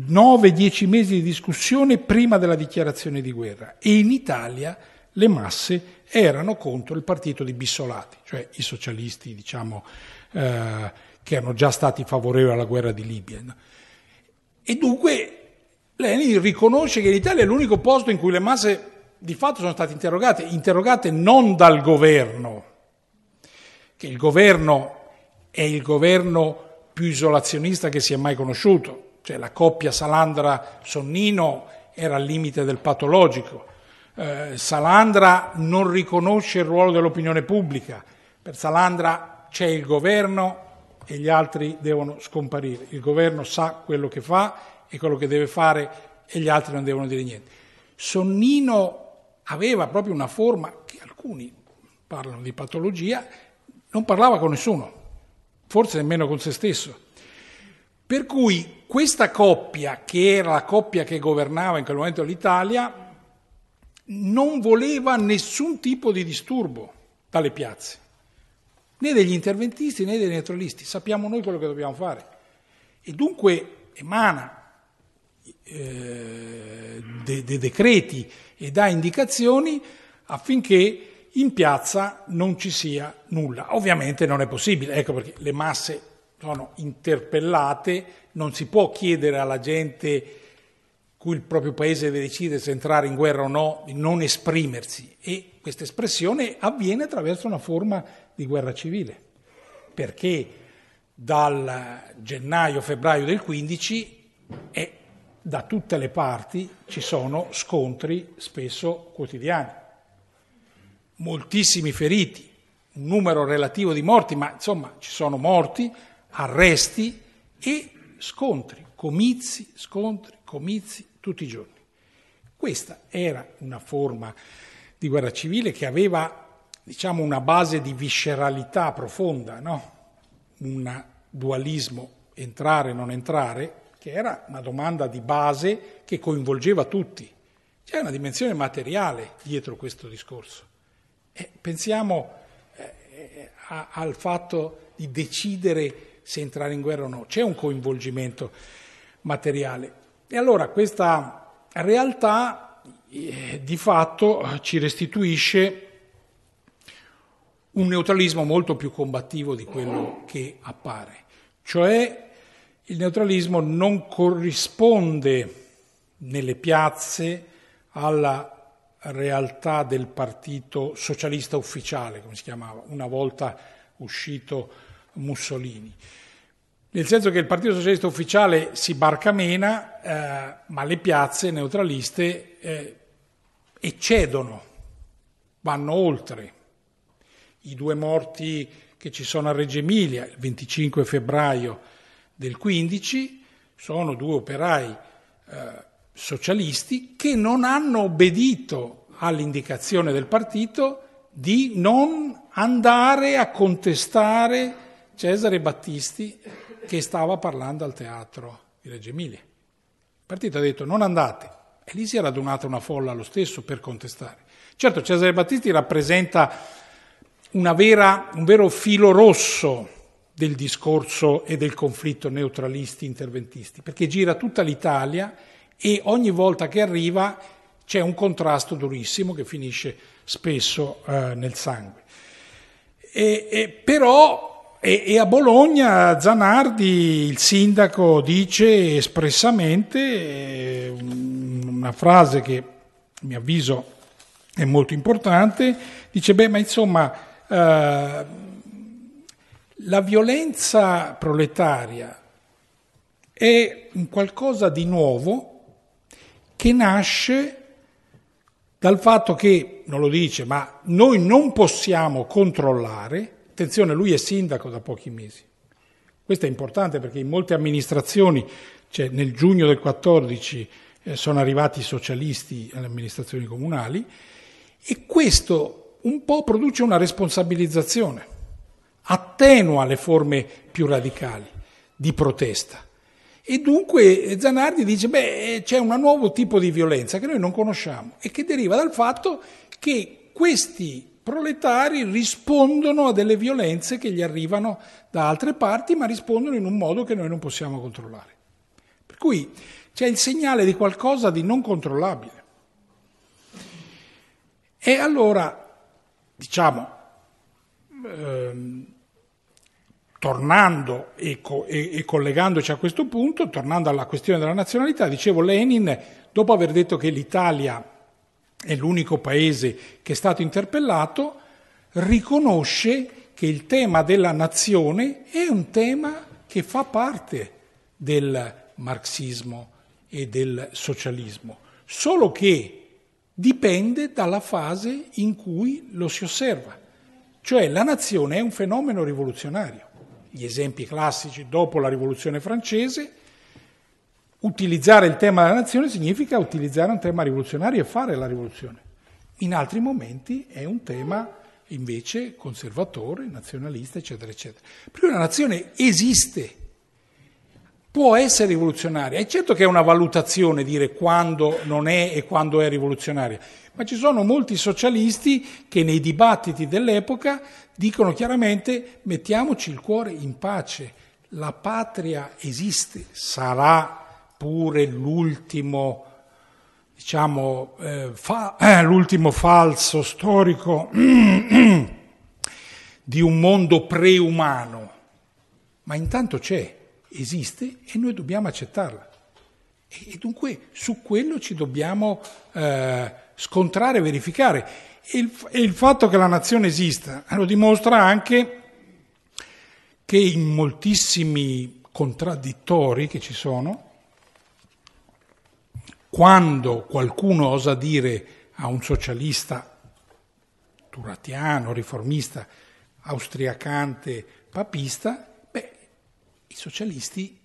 9-10 mesi di discussione prima della dichiarazione di guerra e in Italia le masse erano contro il partito di Bissolati, cioè i socialisti diciamo, eh, che erano già stati favorevoli alla guerra di Libia. E dunque Lenin riconosce che l'Italia è l'unico posto in cui le masse di fatto sono state interrogate, interrogate non dal governo, che il governo è il governo più isolazionista che si è mai conosciuto, cioè la coppia Salandra-Sonnino era al limite del patologico, eh, Salandra non riconosce il ruolo dell'opinione pubblica, per Salandra c'è il governo e gli altri devono scomparire. Il governo sa quello che fa e quello che deve fare e gli altri non devono dire niente. Sonnino aveva proprio una forma che alcuni parlano di patologia, non parlava con nessuno, forse nemmeno con se stesso. Per cui questa coppia, che era la coppia che governava in quel momento l'Italia, non voleva nessun tipo di disturbo dalle piazze, né degli interventisti né dei neutralisti, sappiamo noi quello che dobbiamo fare. E dunque emana eh, dei de decreti e dà indicazioni affinché in piazza non ci sia nulla. Ovviamente non è possibile, ecco perché le masse sono interpellate, non si può chiedere alla gente cui il proprio paese deve decidere se entrare in guerra o no, non esprimersi. E questa espressione avviene attraverso una forma di guerra civile, perché dal gennaio-febbraio del 15 è, da tutte le parti ci sono scontri spesso quotidiani, moltissimi feriti, un numero relativo di morti, ma insomma ci sono morti, arresti e scontri, comizi, scontri, comizi, tutti i giorni. Questa era una forma di guerra civile che aveva diciamo, una base di visceralità profonda, no? un dualismo entrare non entrare, che era una domanda di base che coinvolgeva tutti. C'è una dimensione materiale dietro questo discorso. E pensiamo eh, a, al fatto di decidere se entrare in guerra o no. C'è un coinvolgimento materiale. E allora questa realtà eh, di fatto ci restituisce un neutralismo molto più combattivo di quello che appare, cioè il neutralismo non corrisponde nelle piazze alla realtà del partito socialista ufficiale, come si chiamava una volta uscito Mussolini. Nel senso che il partito socialista ufficiale si barcamena eh, ma le piazze neutraliste eh, eccedono, vanno oltre. I due morti che ci sono a Reggio Emilia il 25 febbraio del 15 sono due operai eh, socialisti che non hanno obbedito all'indicazione del partito di non andare a contestare Cesare Battisti che stava parlando al teatro di Reggio Emilia. Il partito ha detto non andate. E lì si è radunata una folla lo stesso per contestare. Certo, Cesare Battisti rappresenta vera, un vero filo rosso del discorso e del conflitto neutralisti-interventisti, perché gira tutta l'Italia e ogni volta che arriva c'è un contrasto durissimo che finisce spesso eh, nel sangue. E, e però e, e a Bologna Zanardi, il sindaco, dice espressamente eh, una frase che a mio avviso è molto importante, dice beh ma insomma eh, la violenza proletaria è un qualcosa di nuovo che nasce dal fatto che, non lo dice, ma noi non possiamo controllare Attenzione, lui è sindaco da pochi mesi. Questo è importante perché in molte amministrazioni, cioè nel giugno del 14 eh, sono arrivati i socialisti alle amministrazioni comunali e questo un po' produce una responsabilizzazione, attenua le forme più radicali di protesta. E dunque eh, Zanardi dice, beh, eh, c'è un nuovo tipo di violenza che noi non conosciamo e che deriva dal fatto che questi proletari rispondono a delle violenze che gli arrivano da altre parti, ma rispondono in un modo che noi non possiamo controllare. Per cui c'è il segnale di qualcosa di non controllabile. E allora, diciamo, ehm, tornando e, co- e, e, collegandoci a questo punto, tornando alla questione della nazionalità, dicevo Lenin, dopo aver detto che l'Italia è l'unico paese che è stato interpellato, riconosce che il tema della nazione è un tema che fa parte del marxismo e del socialismo, solo che dipende dalla fase in cui lo si osserva. Cioè la nazione è un fenomeno rivoluzionario. Gli esempi classici dopo la rivoluzione francese utilizzare il tema della nazione significa utilizzare un tema rivoluzionario e fare la rivoluzione. In altri momenti è un tema invece conservatore, nazionalista, eccetera, eccetera. Per cui una nazione esiste, può essere rivoluzionaria. È certo che è una valutazione dire quando non è e quando è rivoluzionaria, ma ci sono molti socialisti che nei dibattiti dell'epoca dicono chiaramente mettiamoci il cuore in pace, la patria esiste, sarà pure l'ultimo, diciamo, eh, fa, eh, l'ultimo falso storico di un mondo preumano, ma intanto c'è, esiste e noi dobbiamo accettarla. E, e dunque su quello ci dobbiamo eh, scontrare verificare. E il, e il fatto che la nazione esista lo dimostra anche che in moltissimi contraddittori che ci sono, quando qualcuno osa dire a un socialista turatiano, riformista, austriacante, papista, beh, i socialisti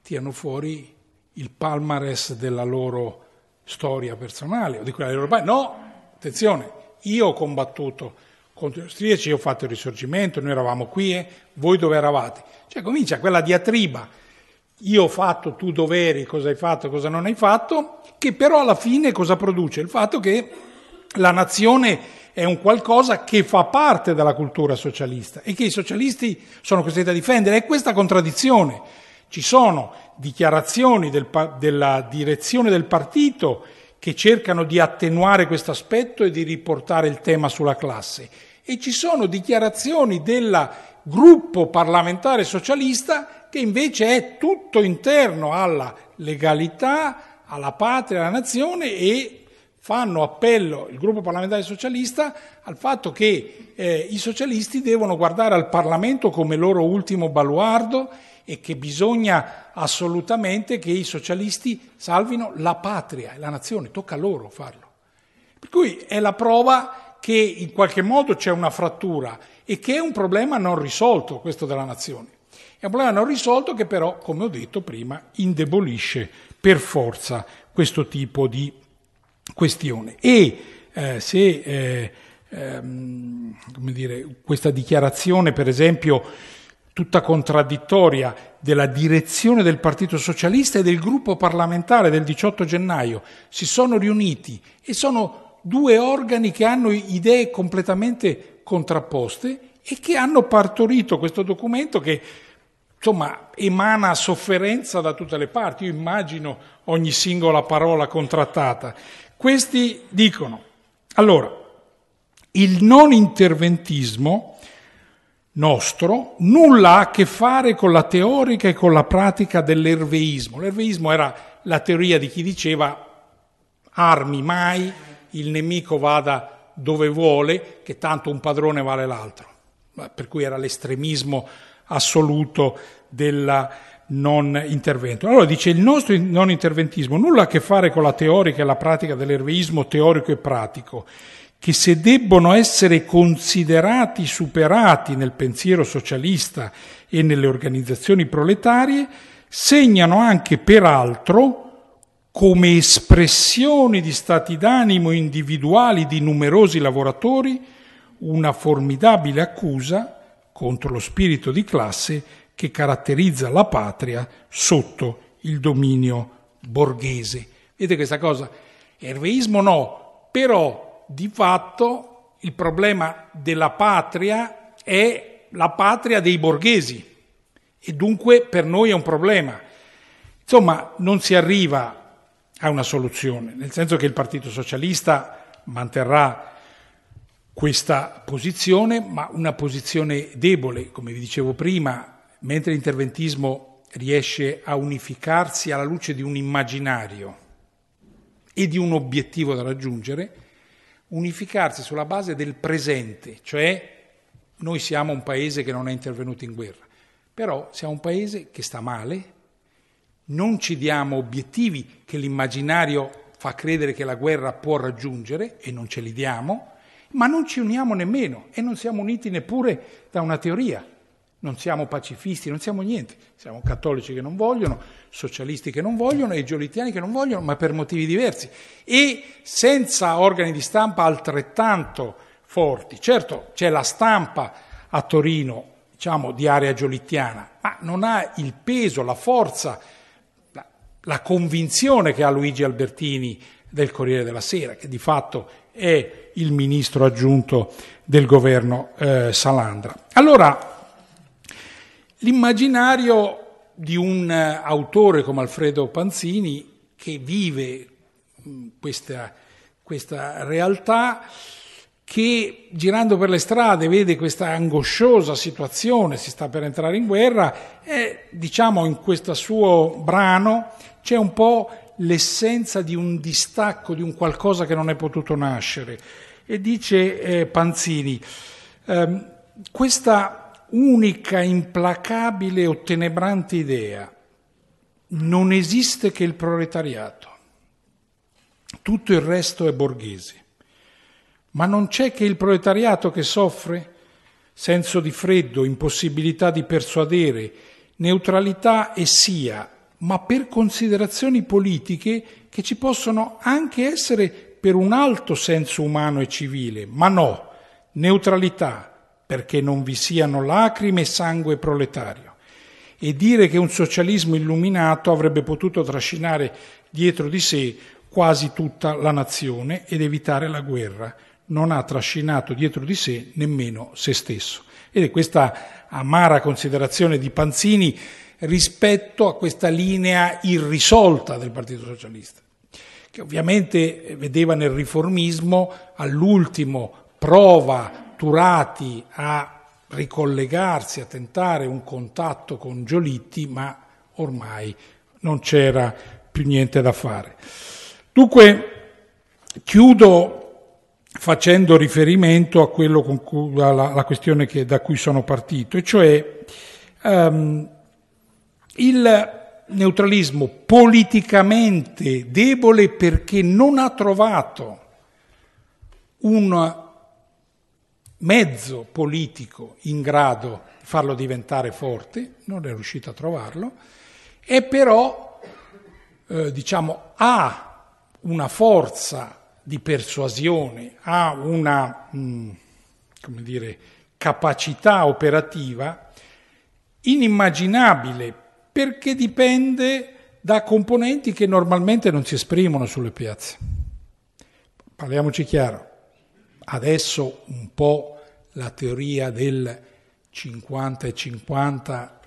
tirano fuori il palmares della loro storia personale o di quella europea. No, attenzione, io ho combattuto contro gli austriaci, io ho fatto il risorgimento, noi eravamo qui e eh, voi dove eravate? Cioè comincia quella diatriba io ho fatto, tu doveri, cosa hai fatto, cosa non hai fatto, che però alla fine cosa produce? Il fatto che la nazione è un qualcosa che fa parte della cultura socialista e che i socialisti sono costretti a difendere. È questa contraddizione. Ci sono dichiarazioni del, della direzione del partito che cercano di attenuare questo aspetto e di riportare il tema sulla classe e ci sono dichiarazioni del gruppo parlamentare socialista che invece è tutto interno alla legalità, alla patria, alla nazione e fanno appello il gruppo parlamentare socialista al fatto che eh, i socialisti devono guardare al Parlamento come loro ultimo baluardo e che bisogna assolutamente che i socialisti salvino la patria e la nazione, tocca a loro farlo. Per cui è la prova che in qualche modo c'è una frattura e che è un problema non risolto questo della nazione. È un problema non risolto che però, come ho detto prima, indebolisce per forza questo tipo di questione. E eh, se eh, ehm, dire, questa dichiarazione, per esempio, tutta contraddittoria della direzione del Partito Socialista e del gruppo parlamentare del 18 gennaio, si sono riuniti e sono due organi che hanno idee completamente contrapposte e che hanno partorito questo documento che insomma, emana sofferenza da tutte le parti. Io immagino ogni singola parola contrattata. Questi dicono, allora, il non interventismo nostro nulla ha a che fare con la teorica e con la pratica dell'erveismo. L'erveismo era la teoria di chi diceva armi mai, il nemico vada dove vuole, che tanto un padrone vale l'altro, per cui era l'estremismo assoluto del non intervento. Allora dice il nostro non interventismo nulla a che fare con la teorica e la pratica dell'erveismo teorico e pratico, che se debbono essere considerati superati nel pensiero socialista e nelle organizzazioni proletarie, segnano anche peraltro come espressioni di stati d'animo individuali di numerosi lavoratori una formidabile accusa contro lo spirito di classe che caratterizza la patria sotto il dominio borghese. Vedete questa cosa? Erveismo no, però di fatto il problema della patria è la patria dei borghesi e dunque per noi è un problema. Insomma, non si arriva a una soluzione, nel senso che il Partito Socialista manterrà questa posizione, ma una posizione debole, come vi dicevo prima, mentre l'interventismo riesce a unificarsi alla luce di un immaginario e di un obiettivo da raggiungere, unificarsi sulla base del presente, cioè noi siamo un paese che non è intervenuto in guerra, però siamo un paese che sta male, non ci diamo obiettivi che l'immaginario fa credere che la guerra può raggiungere e non ce li diamo, ma non ci uniamo nemmeno e non siamo uniti neppure da una teoria. Non siamo pacifisti, non siamo niente. Siamo cattolici che non vogliono, socialisti che non vogliono e giolitiani che non vogliono, ma per motivi diversi. E senza organi di stampa altrettanto forti. Certo, c'è la stampa a Torino, diciamo, di area giolittiana, ma non ha il peso, la forza, la, la convinzione che ha Luigi Albertini del Corriere della Sera, che di fatto è il ministro aggiunto del governo eh, Salandra. Allora, l'immaginario di un eh, autore come Alfredo Panzini che vive mm, questa, questa realtà che girando per le strade vede questa angosciosa situazione, si sta per entrare in guerra e diciamo in questo suo brano c'è un po' l'essenza di un distacco, di un qualcosa che non è potuto nascere. E dice eh, Panzini, ehm, questa unica, implacabile, o tenebrante idea non esiste che il proletariato, tutto il resto è borghese. Ma non c'è che il proletariato che soffre? Senso di freddo, impossibilità di persuadere, neutralità e sia, ma per considerazioni politiche che ci possono anche essere per un alto senso umano e civile, ma no, neutralità, perché non vi siano lacrime e sangue proletario. E dire che un socialismo illuminato avrebbe potuto trascinare dietro di sé quasi tutta la nazione ed evitare la guerra, non ha trascinato dietro di sé nemmeno se stesso. Ed è questa amara considerazione di Panzini rispetto a questa linea irrisolta del Partito Socialista, che ovviamente vedeva nel riformismo all'ultimo prova Turati a ricollegarsi, a tentare un contatto con Giolitti, ma ormai non c'era più niente da fare. Dunque, chiudo facendo riferimento a cui, alla, alla questione che, da cui sono partito, e cioè um, il neutralismo politicamente debole perché non ha trovato un mezzo politico in grado di farlo diventare forte, non è riuscito a trovarlo, e però eh, diciamo, ha una forza di persuasione, ha una mh, mm, dire, capacità operativa inimmaginabile perché dipende da componenti che normalmente non si esprimono sulle piazze. Parliamoci chiaro, adesso un po' la teoria del 50 e 50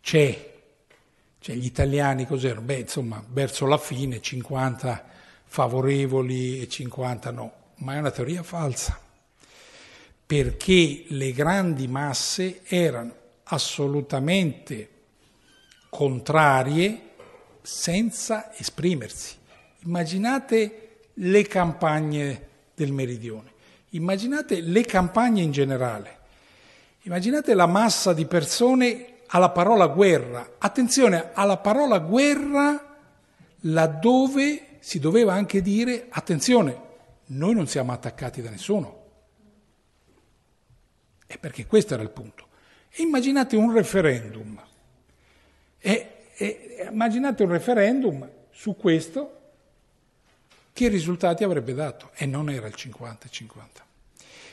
c'è, cioè gli italiani cos'erano? Beh, insomma, verso la fine 50 favorevoli e 50 no, ma è una teoria falsa, perché le grandi masse erano assolutamente contrarie senza esprimersi. Immaginate le campagne del meridione, immaginate le campagne in generale, immaginate la massa di persone alla parola guerra. Attenzione, alla parola guerra laddove si doveva anche dire attenzione, noi non siamo attaccati da nessuno. E perché questo era il punto. E immaginate un referendum e, e, immaginate un referendum su questo, che risultati avrebbe dato? E non era il 50-50.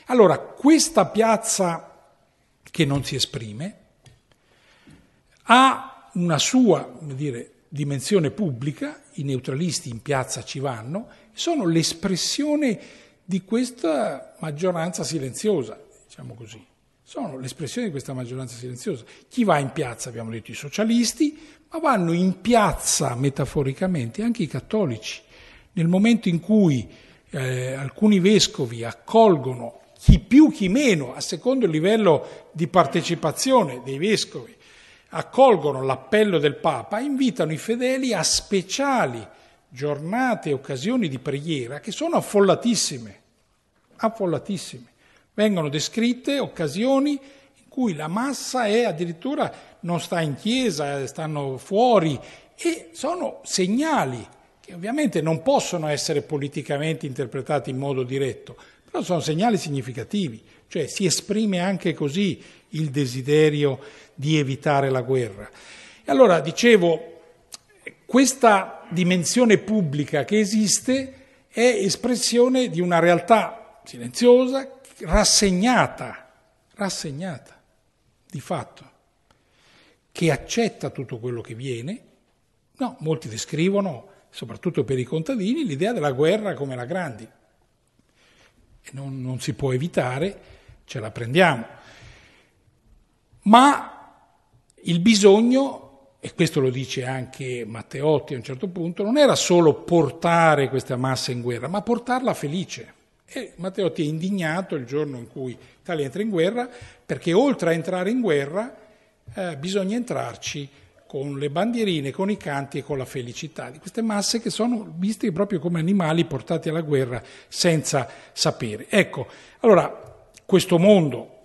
Allora, questa piazza che non si esprime ha una sua dire, dimensione pubblica, i neutralisti in piazza ci vanno, sono l'espressione di questa maggioranza silenziosa, diciamo così sono l'espressione di questa maggioranza silenziosa. Chi va in piazza, abbiamo detto i socialisti, ma vanno in piazza metaforicamente anche i cattolici. Nel momento in cui eh, alcuni vescovi accolgono chi più chi meno, a secondo il livello di partecipazione dei vescovi, accolgono l'appello del Papa, invitano i fedeli a speciali giornate e occasioni di preghiera che sono affollatissime, affollatissime. Vengono descritte occasioni in cui la massa è addirittura non sta in chiesa, stanno fuori e sono segnali che ovviamente non possono essere politicamente interpretati in modo diretto, però sono segnali significativi, cioè si esprime anche così il desiderio di evitare la guerra. E allora dicevo, questa dimensione pubblica che esiste è espressione di una realtà silenziosa rassegnata, rassegnata di fatto, che accetta tutto quello che viene. No, molti descrivono, soprattutto per i contadini, l'idea della guerra come la grandi. E non, non si può evitare, ce la prendiamo. Ma il bisogno e questo lo dice anche Matteotti a un certo punto, non era solo portare questa massa in guerra, ma portarla felice. E Matteotti è indignato il giorno in cui Italia entra in guerra perché oltre a entrare in guerra eh, bisogna entrarci con le bandierine, con i canti e con la felicità di queste masse che sono viste proprio come animali portati alla guerra senza sapere. Ecco, allora questo mondo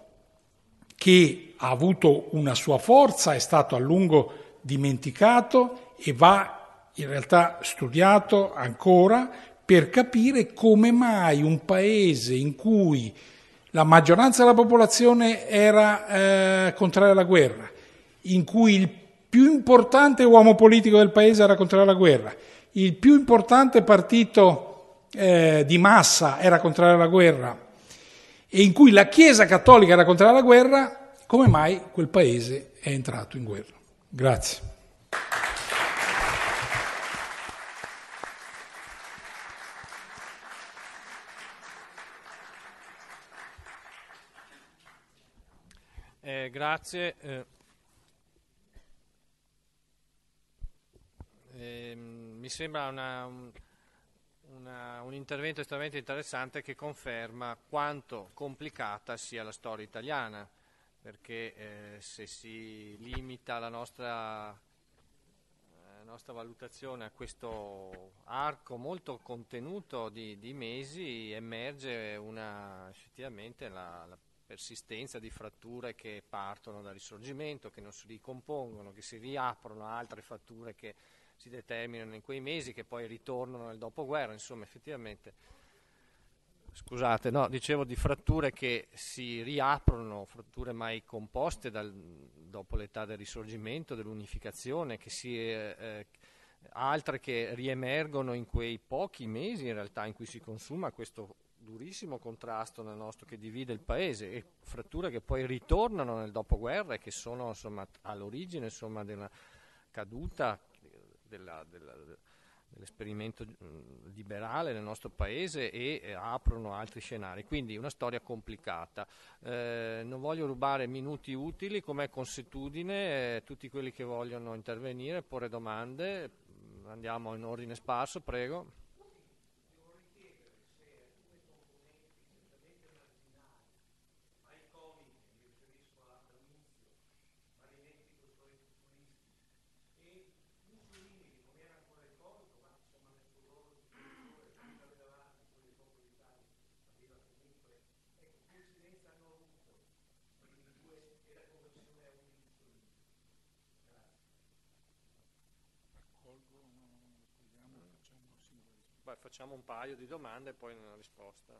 che ha avuto una sua forza è stato a lungo dimenticato e va in realtà studiato ancora per capire come mai un paese in cui la maggioranza della popolazione era eh, contraria alla guerra, in cui il più importante uomo politico del paese era contrario alla guerra, il più importante partito eh, di massa era contrario alla guerra e in cui la Chiesa cattolica era contraria alla guerra, come mai quel paese è entrato in guerra? Grazie. grazie. Eh, eh, mi sembra una, un, una, un intervento estremamente interessante che conferma quanto complicata sia la storia italiana, perché eh, se si limita la nostra, la nostra, valutazione a questo arco molto contenuto di, di mesi, emerge una, effettivamente la, la persistenza di fratture che partono dal risorgimento, che non si ricompongono, che si riaprono a altre fratture che si determinano in quei mesi, che poi ritornano nel dopoguerra, insomma effettivamente, scusate, no, dicevo di fratture che si riaprono, fratture mai composte dal, dopo l'età del risorgimento, dell'unificazione, che si... Eh, eh altre che riemergono in quei pochi mesi in realtà in cui si consuma questo durissimo contrasto nel nostro che divide il paese e fratture che poi ritornano nel dopoguerra e che sono insomma, all'origine insomma, della caduta della, della, dell'esperimento liberale nel nostro paese e eh, aprono altri scenari. Quindi una storia complicata. Eh, non voglio rubare minuti utili, come è consuetudine, eh, tutti quelli che vogliono intervenire, porre domande, andiamo in ordine sparso, prego. Beh, facciamo un paio di domande e poi una risposta.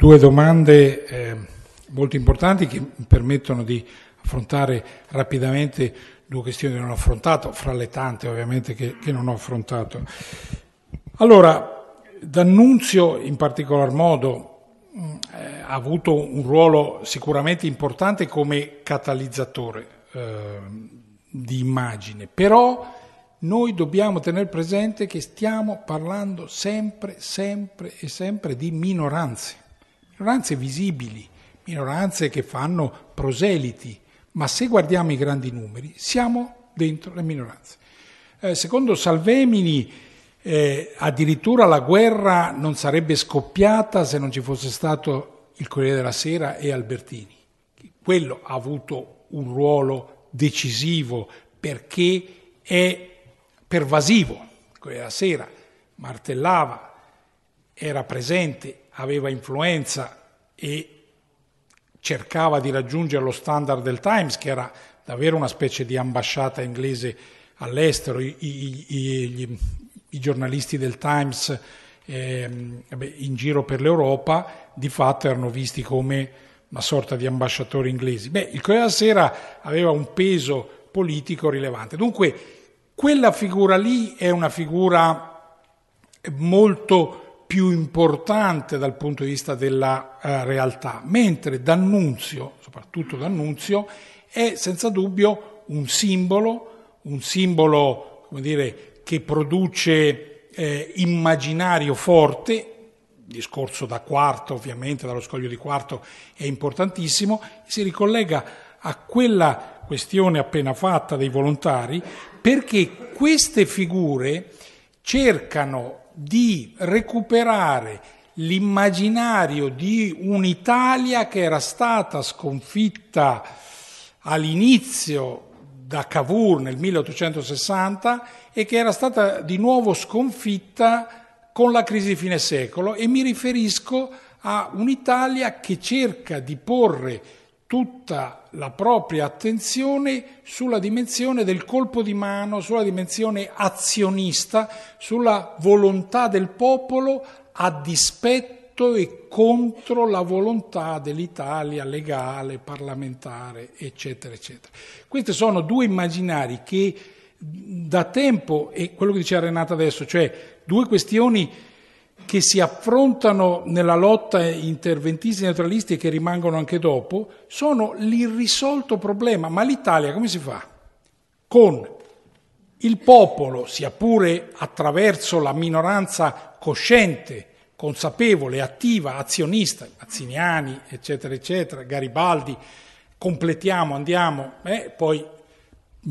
due domande eh, molto importanti che mi permettono di affrontare rapidamente due questioni che non ho affrontato, fra le tante ovviamente che, non ho affrontato. Allora, D'Annunzio in particolar modo eh, ha avuto un ruolo sicuramente importante come catalizzatore eh, di immagine, però noi dobbiamo tenere presente che stiamo parlando sempre, sempre e sempre di minoranze minoranze visibili, minoranze che fanno proseliti, ma se guardiamo i grandi numeri siamo dentro le minoranze. Eh, secondo Salvemini eh, addirittura la guerra non sarebbe scoppiata se non ci fosse stato il Corriere della Sera e Albertini. Quello ha avuto un ruolo decisivo perché è pervasivo. Il Corriere della Sera martellava, era presente aveva influenza e cercava di raggiungere lo standard del Times, che era davvero una specie di ambasciata inglese all'estero, i, i, i, i giornalisti del Times eh, in giro per l'Europa di fatto erano visti come una sorta di ambasciatori inglesi. Beh, il Corriere della Sera aveva un peso politico rilevante. Dunque, quella figura lì è una figura molto più importante dal punto di vista della eh, realtà, mentre D'Annunzio, soprattutto D'Annunzio, è senza dubbio un simbolo, un simbolo dire, che produce eh, immaginario forte, il discorso da quarto ovviamente, dallo scoglio di quarto è importantissimo, si ricollega a quella questione appena fatta dei volontari, perché queste figure cercano di recuperare l'immaginario di un'Italia che era stata sconfitta all'inizio da Cavour nel 1860 e che era stata di nuovo sconfitta con la crisi di fine secolo e mi riferisco a un'Italia che cerca di porre tutta la propria attenzione sulla dimensione del colpo di mano, sulla dimensione azionista, sulla volontà del popolo a dispetto e contro la volontà dell'Italia legale, parlamentare, eccetera, eccetera. Questi sono due immaginari che da tempo, e quello che diceva Renata adesso, cioè due questioni che si affrontano nella lotta interventisti e neutralisti e che rimangono anche dopo, sono l'irrisolto problema. Ma l'Italia come si fa? Con il popolo, sia pure attraverso la minoranza cosciente, consapevole, attiva, azionista, Mazziniani, eccetera, eccetera, Garibaldi, completiamo, andiamo, eh, poi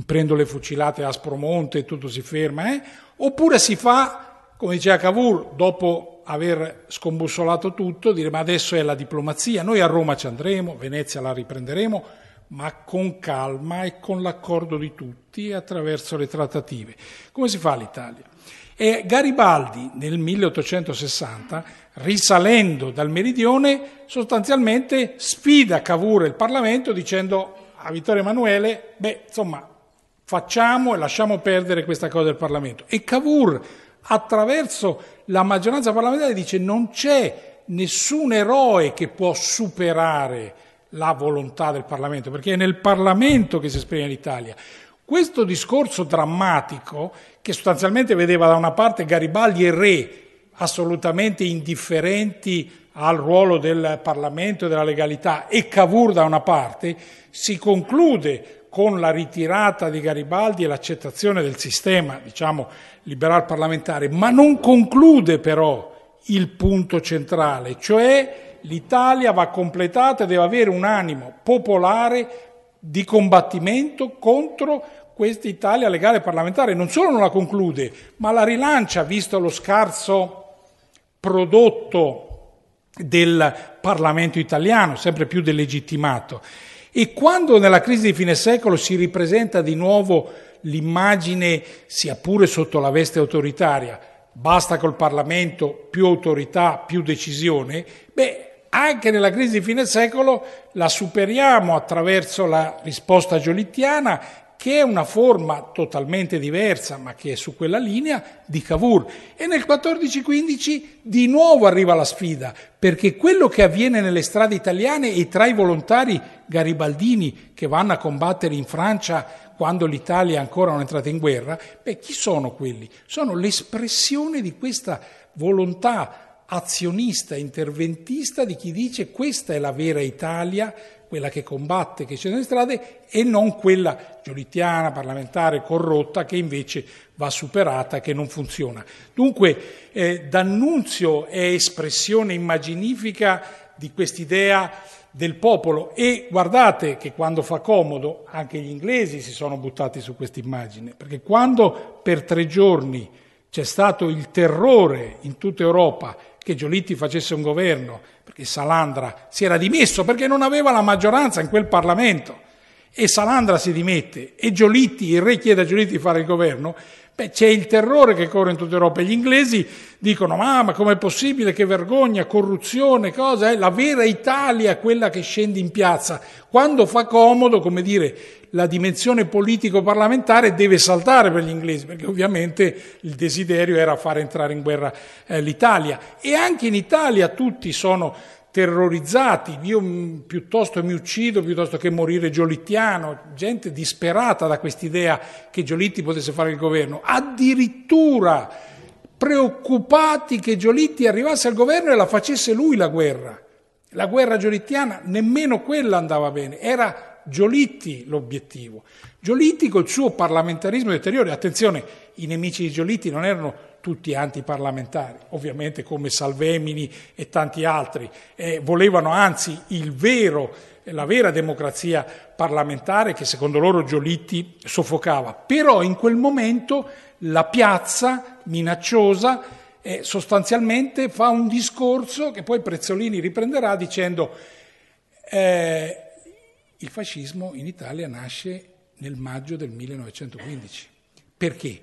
prendo le fucilate a Spromonte e tutto si ferma, eh, oppure si fa come diceva Cavour, dopo aver scombussolato tutto, dire ma adesso è la diplomazia, noi a Roma ci andremo, Venezia la riprenderemo, ma con calma e con l'accordo di tutti attraverso le trattative. Come si fa l'Italia? E Garibaldi nel 1860, risalendo dal meridione, sostanzialmente sfida Cavour e il Parlamento dicendo a Vittorio Emanuele, beh, insomma, facciamo e lasciamo perdere questa cosa del Parlamento. E Cavour attraverso la maggioranza parlamentare dice non c'è nessun eroe che può superare la volontà del Parlamento, perché è nel Parlamento che si esprime l'Italia. Questo discorso drammatico, che sostanzialmente vedeva da una parte Garibaldi e Re assolutamente indifferenti al ruolo del Parlamento e della legalità e Cavour da una parte, si conclude con la ritirata di Garibaldi e l'accettazione del sistema, diciamo, liberal parlamentare, ma non conclude però il punto centrale, cioè l'Italia va completata e deve avere un animo popolare di combattimento contro questa Italia legale parlamentare. Non solo non la conclude, ma la rilancia, visto lo scarso prodotto del Parlamento italiano, sempre più delegittimato. E quando nella crisi di fine secolo si ripresenta di nuovo l'immagine, sia pure sotto la veste autoritaria, basta col Parlamento, più autorità, più decisione, beh, anche nella crisi di fine secolo la superiamo attraverso la risposta giolittiana che è una forma totalmente diversa, ma che è su quella linea di Cavour. E nel 14-15 di nuovo arriva la sfida, perché quello che avviene nelle strade italiane e tra i volontari garibaldini che vanno a combattere in Francia quando l'Italia ancora non è entrata in guerra, beh, chi sono quelli? Sono l'espressione di questa volontà azionista, interventista di chi dice questa è la vera Italia, quella che combatte, che scende nelle strade, e non quella giolittiana, parlamentare, corrotta, che invece va superata, che non funziona. Dunque, eh, D'Annunzio è espressione immaginifica di quest'idea del popolo e guardate che quando fa comodo anche gli inglesi si sono buttati su questa immagine, perché quando per tre giorni c'è stato il terrore in tutta Europa che Giolitti facesse un governo e Salandra si era dimesso perché non aveva la maggioranza in quel Parlamento e Salandra si dimette e Giolitti, il re chiede a Giolitti di fare il governo, Beh, c'è il terrore che corre in tutta Europa. Gli inglesi dicono, ah, ma com'è possibile, che vergogna, corruzione, cosa? È eh? la vera Italia quella che scende in piazza. Quando fa comodo, come dire, la dimensione politico-parlamentare deve saltare per gli inglesi, perché ovviamente il desiderio era far entrare in guerra eh, l'Italia. E anche in Italia tutti sono terrorizzati, io piuttosto mi uccido piuttosto che morire giolittiano, gente disperata da quest'idea che Giolitti potesse fare il governo, addirittura preoccupati che Giolitti arrivasse al governo e la facesse lui la guerra. La guerra giolittiana nemmeno quella andava bene, era Giolitti l'obiettivo. Giolitti col suo parlamentarismo deteriore, attenzione, i nemici di Giolitti non erano tutti antiparlamentari, ovviamente come Salvemini e tanti altri, eh, volevano anzi vero, la vera democrazia parlamentare che secondo loro Giolitti soffocava. Però in quel momento la piazza minacciosa eh, sostanzialmente fa un discorso che poi Prezzolini riprenderà dicendo eh, il fascismo in Italia nasce nel maggio del 1915. Perché?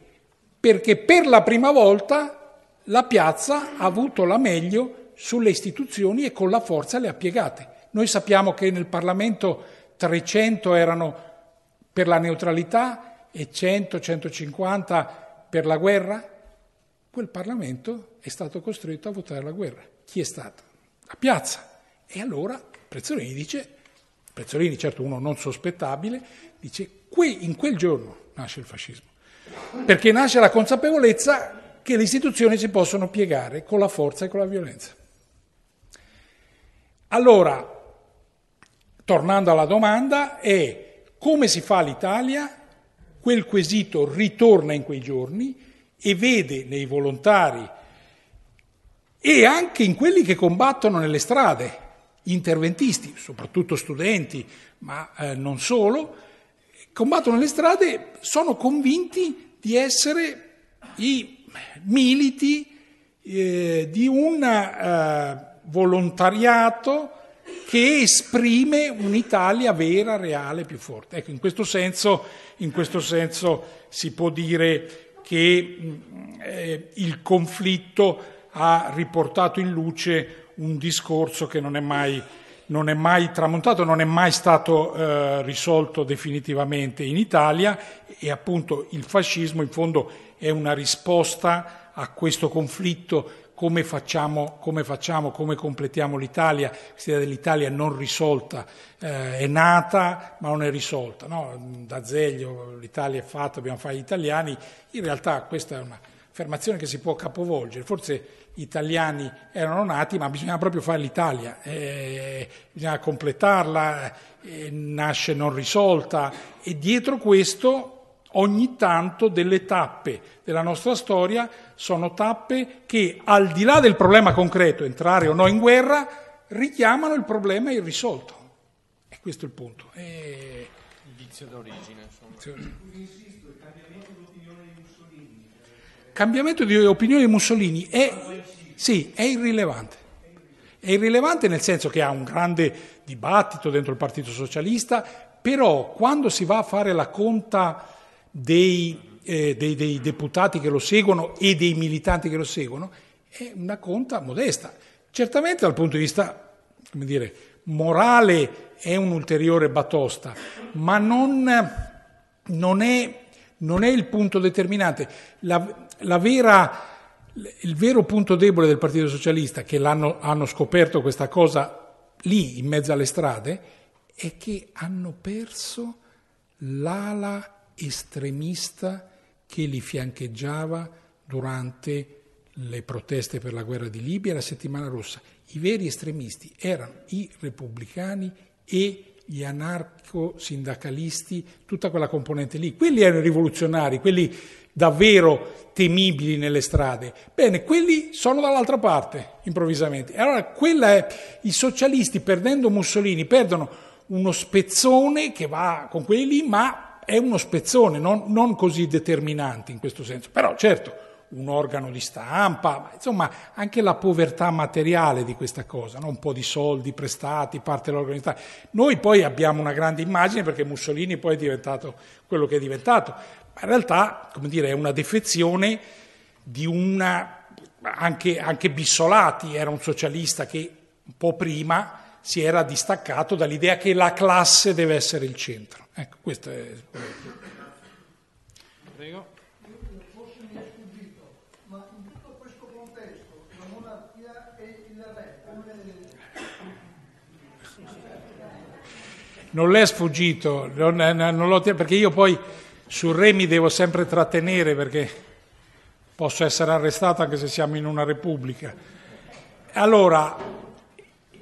perché per la prima volta la piazza ha avuto la meglio sulle istituzioni e con la forza le ha piegate. Noi sappiamo che nel Parlamento 300 erano per la neutralità e 100-150 per la guerra. Quel Parlamento è stato costretto a votare la guerra. Chi è stato? La piazza. E allora Prezzolini dice, Prezzolini certo uno non sospettabile, dice qui in quel giorno nasce il fascismo perché nasce la consapevolezza che le istituzioni si possono piegare con la forza e con la violenza. Allora, tornando alla domanda, è come si fa l'Italia? Quel quesito ritorna in quei giorni e vede nei volontari e anche in quelli che combattono nelle strade, interventisti, soprattutto studenti, ma eh, non solo, combattono le strade sono convinti di essere i militi eh, di un eh, volontariato che esprime un'Italia vera, reale, più forte. Ecco, in questo senso, in questo senso si può dire che mm, eh, il conflitto ha riportato in luce un discorso che non è mai non è mai tramontato, non è mai stato eh, risolto definitivamente in Italia e appunto il fascismo in fondo è una risposta a questo conflitto, come facciamo, come, facciamo, come completiamo l'Italia, questa dell'Italia non risolta, eh, è nata ma non è risolta, no? da Zeglio l'Italia è fatta, dobbiamo fare gli italiani, in realtà questa è una affermazione che si può capovolgere. Forse gli italiani erano nati, ma bisognava proprio fare l'Italia, eh, bisognava completarla, eh, nasce non risolta e dietro questo ogni tanto delle tappe della nostra storia sono tappe che al di là del problema concreto, entrare o no in guerra, richiamano il problema irrisolto. E questo è il punto. E... Eh, il vizio d'origine, insomma. Insisto, il cambiamento cambiamento di opinione di Mussolini è, sì, è irrilevante. È irrilevante nel senso che ha un grande dibattito dentro il Partito Socialista, però quando si va a fare la conta dei, eh, dei, dei deputati che lo seguono e dei militanti che lo seguono, è una conta modesta. Certamente dal punto di vista dire, morale è un'ulteriore batosta, ma non, non, è, non è, il punto determinante. La, vera, il vero punto debole del Partito Socialista, che hanno scoperto questa cosa lì, in mezzo alle strade, è che hanno perso l'ala estremista che li fiancheggiava durante le proteste per la guerra di Libia e la settimana rossa. I veri estremisti erano i repubblicani e gli anarcho sindacalisti tutta quella componente lì. Quelli erano i rivoluzionari, quelli davvero temibili nelle strade. Bene, quelli sono dall'altra parte, improvvisamente. E allora quella è, i socialisti perdendo Mussolini perdono uno spezzone che va con quelli, ma è uno spezzone, non, non così determinante in questo senso. Però certo, un organo di stampa, insomma anche la povertà materiale di questa cosa, no? un po' di soldi prestati, parte dell'organità. Noi poi abbiamo una grande immagine perché Mussolini poi è diventato quello che è diventato, ma in realtà come dire, è una defezione di una... Anche, anche Bissolati era un socialista che un po' prima si era distaccato dall'idea che la classe deve essere il centro. Ecco, questo è... Prego. Non l'è sfuggito, non, non l'ho, perché io poi sul re mi devo sempre trattenere perché posso essere arrestato anche se siamo in una repubblica. Allora,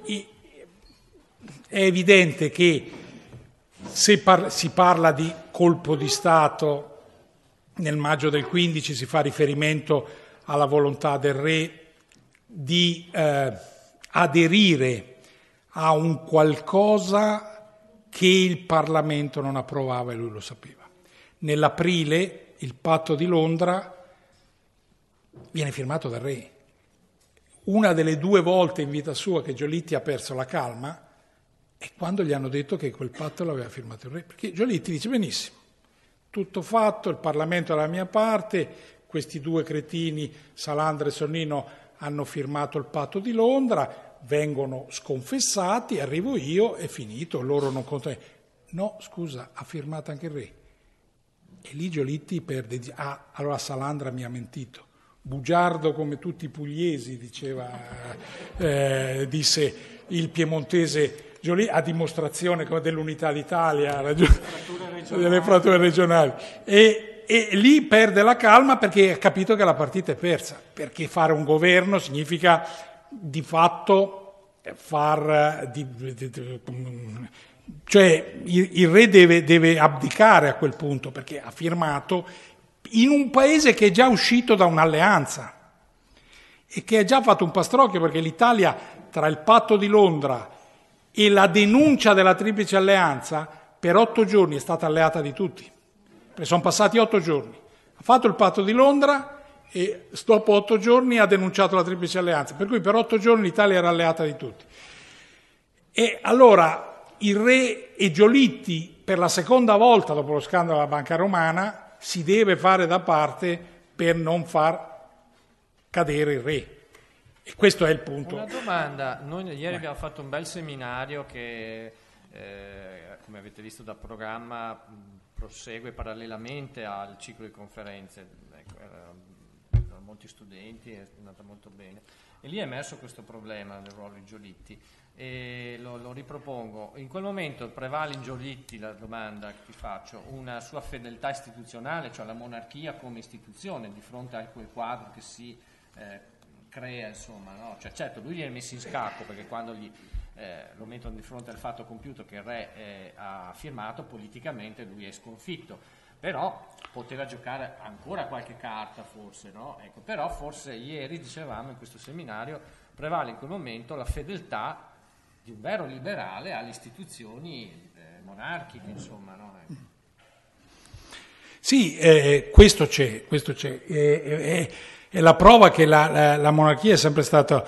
è evidente che se par- si parla di colpo di Stato nel maggio del 15 si fa riferimento alla volontà del re di eh, aderire a un qualcosa che il Parlamento non approvava e lui lo sapeva. Nell'aprile il patto di Londra viene firmato dal re. Una delle due volte in vita sua che Giolitti ha perso la calma è quando gli hanno detto che quel patto l'aveva firmato il re. Perché Giolitti dice benissimo, tutto fatto, il Parlamento è dalla mia parte, questi due cretini, Salandra e Sonnino, hanno firmato il patto di Londra, vengono sconfessati, arrivo io, è finito, loro non contano. No, scusa, ha firmato anche il re. Eligio Litti perde, ah, allora Salandra mi ha mentito, bugiardo come tutti i pugliesi, diceva, eh, disse il piemontese Giolì, a dimostrazione dell'unità d'Italia, ragion- delle fratture regionali. E, e lì perde la calma perché ha capito che la partita è persa, perché fare un governo significa di fatto far di, di, di, cioè il, re deve, deve abdicare a quel punto perché ha firmato in un paese che è già uscito da un'alleanza e che ha già fatto un pastrocchio perché l'Italia tra il patto di Londra e la denuncia della triplice alleanza per otto giorni è stata alleata di tutti, perché sono passati otto giorni. Ha fatto il patto di Londra e dopo otto giorni ha denunciato la triplice alleanza, per cui per otto giorni l'Italia era alleata di tutti. E allora il re e Giolitti per la seconda volta dopo lo scandalo della Banca Romana, si deve fare da parte per non far cadere il re. E questo è il punto. Una domanda, noi ieri Beh. abbiamo fatto un bel seminario che, eh, come avete visto dal programma, prosegue parallelamente al ciclo di conferenze. Ecco, erano molti studenti, è andata molto bene. E lì è emerso questo problema del ruolo di Giolitti e lo, lo, ripropongo. In quel momento prevale in Giolitti la domanda che ti faccio, una sua fedeltà istituzionale, cioè la monarchia come istituzione di fronte a quel quadro che si eh, crea, insomma, no? cioè, certo lui viene messo in scacco perché quando gli, eh, lo mettono di fronte al fatto compiuto che il re eh, ha firmato, politicamente lui è sconfitto. Però poteva giocare ancora qualche carta forse, no? ecco, però forse ieri dicevamo in questo seminario prevale in quel momento la fedeltà di un vero liberale alle istituzioni monarchiche, insomma. No? Sì, eh, questo c'è, questo c'è. Eh, eh, eh è la prova che la, la, la, monarchia è sempre stata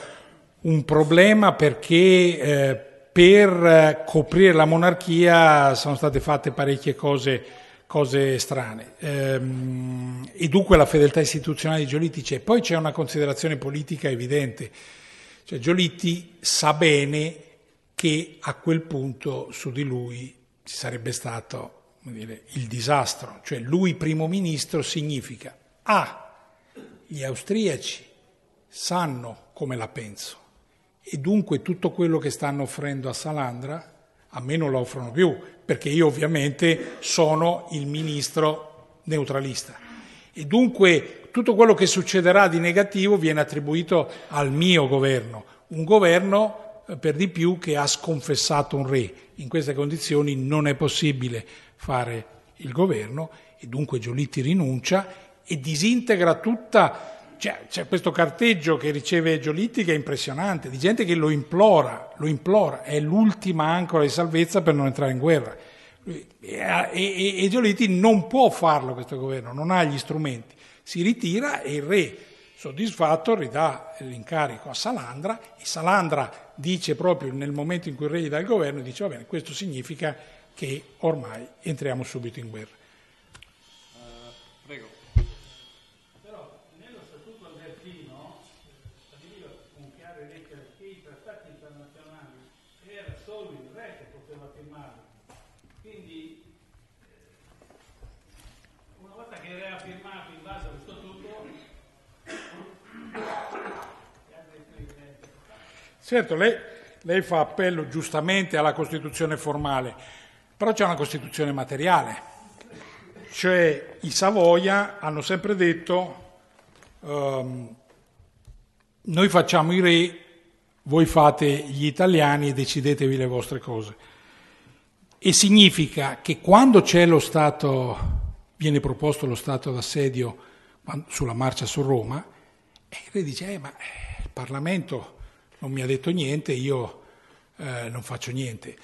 un problema perché eh, per eh, coprire la monarchia sono state fatte parecchie cose, cose strane. Ehm, e dunque la fedeltà istituzionale di Giolitti c'è. Poi c'è una considerazione politica evidente. Cioè, Giolitti sa bene che a quel punto su di lui ci sarebbe stato dire, il disastro. Cioè lui primo ministro significa A, ah, gli austriaci sanno come la penso e dunque tutto quello che stanno offrendo a Salandra a me non lo offrono più, perché io ovviamente sono il ministro neutralista. E dunque tutto quello che succederà di negativo viene attribuito al mio governo, un governo per di più che ha sconfessato un re. In queste condizioni non è possibile fare il governo e dunque Giolitti rinuncia e disintegra tutta... Cioè, c'è questo carteggio che riceve Giolitti che è impressionante, di gente che lo implora, lo implora, è l'ultima ancora di salvezza per non entrare in guerra. E, e, e Giolitti non può farlo questo governo, non ha gli strumenti. Si ritira e il re soddisfatto ridà l'incarico a Salandra e Salandra dice proprio nel momento in cui regna il governo, dice va bene, questo significa che ormai entriamo subito in guerra. Certo, lei, lei fa appello giustamente alla Costituzione formale, però c'è una Costituzione materiale. Cioè i Savoia hanno sempre detto um, noi facciamo i re, voi fate gli italiani e decidetevi le vostre cose. E significa che quando c'è lo Stato, viene proposto lo Stato d'assedio sulla marcia su Roma, e il re dice, eh, ma eh, il Parlamento non mi ha detto niente, io eh, non faccio niente.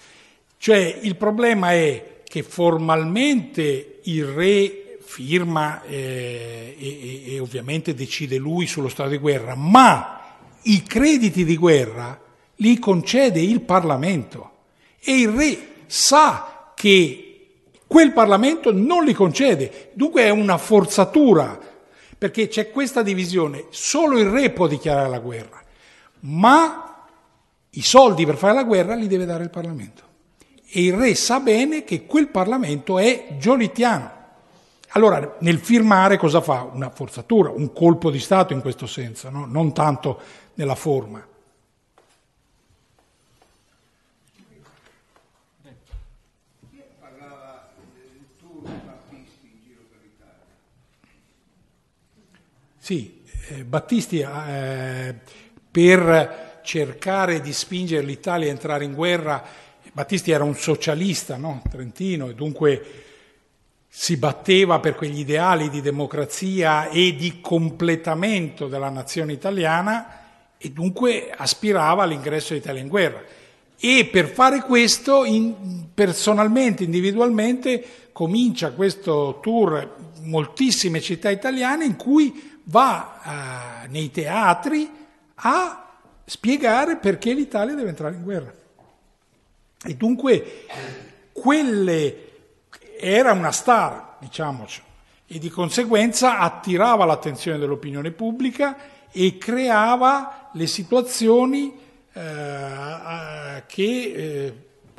Cioè il problema è che formalmente il re firma eh, e, e ovviamente decide lui sullo stato di guerra, ma i crediti di guerra li concede il Parlamento e il re sa che quel Parlamento non li concede. Dunque è una forzatura, perché c'è questa divisione. Solo il re può dichiarare la guerra ma i soldi per fare la guerra li deve dare il Parlamento. E il re sa bene che quel Parlamento è giolittiano. Allora, nel firmare cosa fa? Una forzatura, un colpo di Stato in questo senso, no? non tanto nella forma. Sì, eh, Battisti eh, per cercare di spingere l'Italia a entrare in guerra. Battisti era un socialista no? trentino e dunque si batteva per quegli ideali di democrazia e di completamento della nazione italiana e dunque aspirava all'ingresso dell'Italia in guerra. E per fare questo, in, personalmente, individualmente, comincia questo tour moltissime città italiane in cui va eh, nei teatri, a spiegare perché l'Italia deve entrare in guerra. E dunque quelle, era una star, diciamoci, e di conseguenza attirava l'attenzione dell'opinione pubblica e creava le situazioni eh, che eh,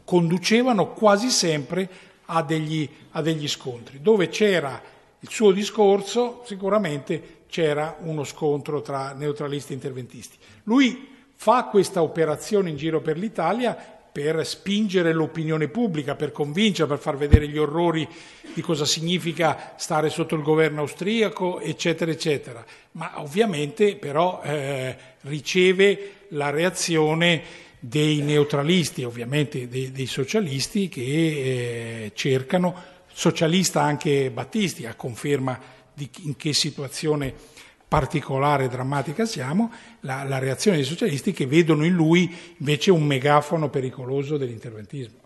conducevano quasi sempre a degli, a degli scontri, dove c'era il suo discorso sicuramente c'era uno scontro tra neutralisti e interventisti. Lui fa questa operazione in giro per l'Italia per spingere l'opinione pubblica, per convincere, per far vedere gli orrori di cosa significa stare sotto il governo austriaco, eccetera, eccetera. Ma ovviamente però eh, riceve la reazione dei neutralisti, ovviamente dei, dei socialisti che eh, cercano, socialista anche Battisti, a conferma di in che situazione particolare e drammatica siamo, la, la reazione dei socialisti che vedono in lui invece un megafono pericoloso dell'interventismo.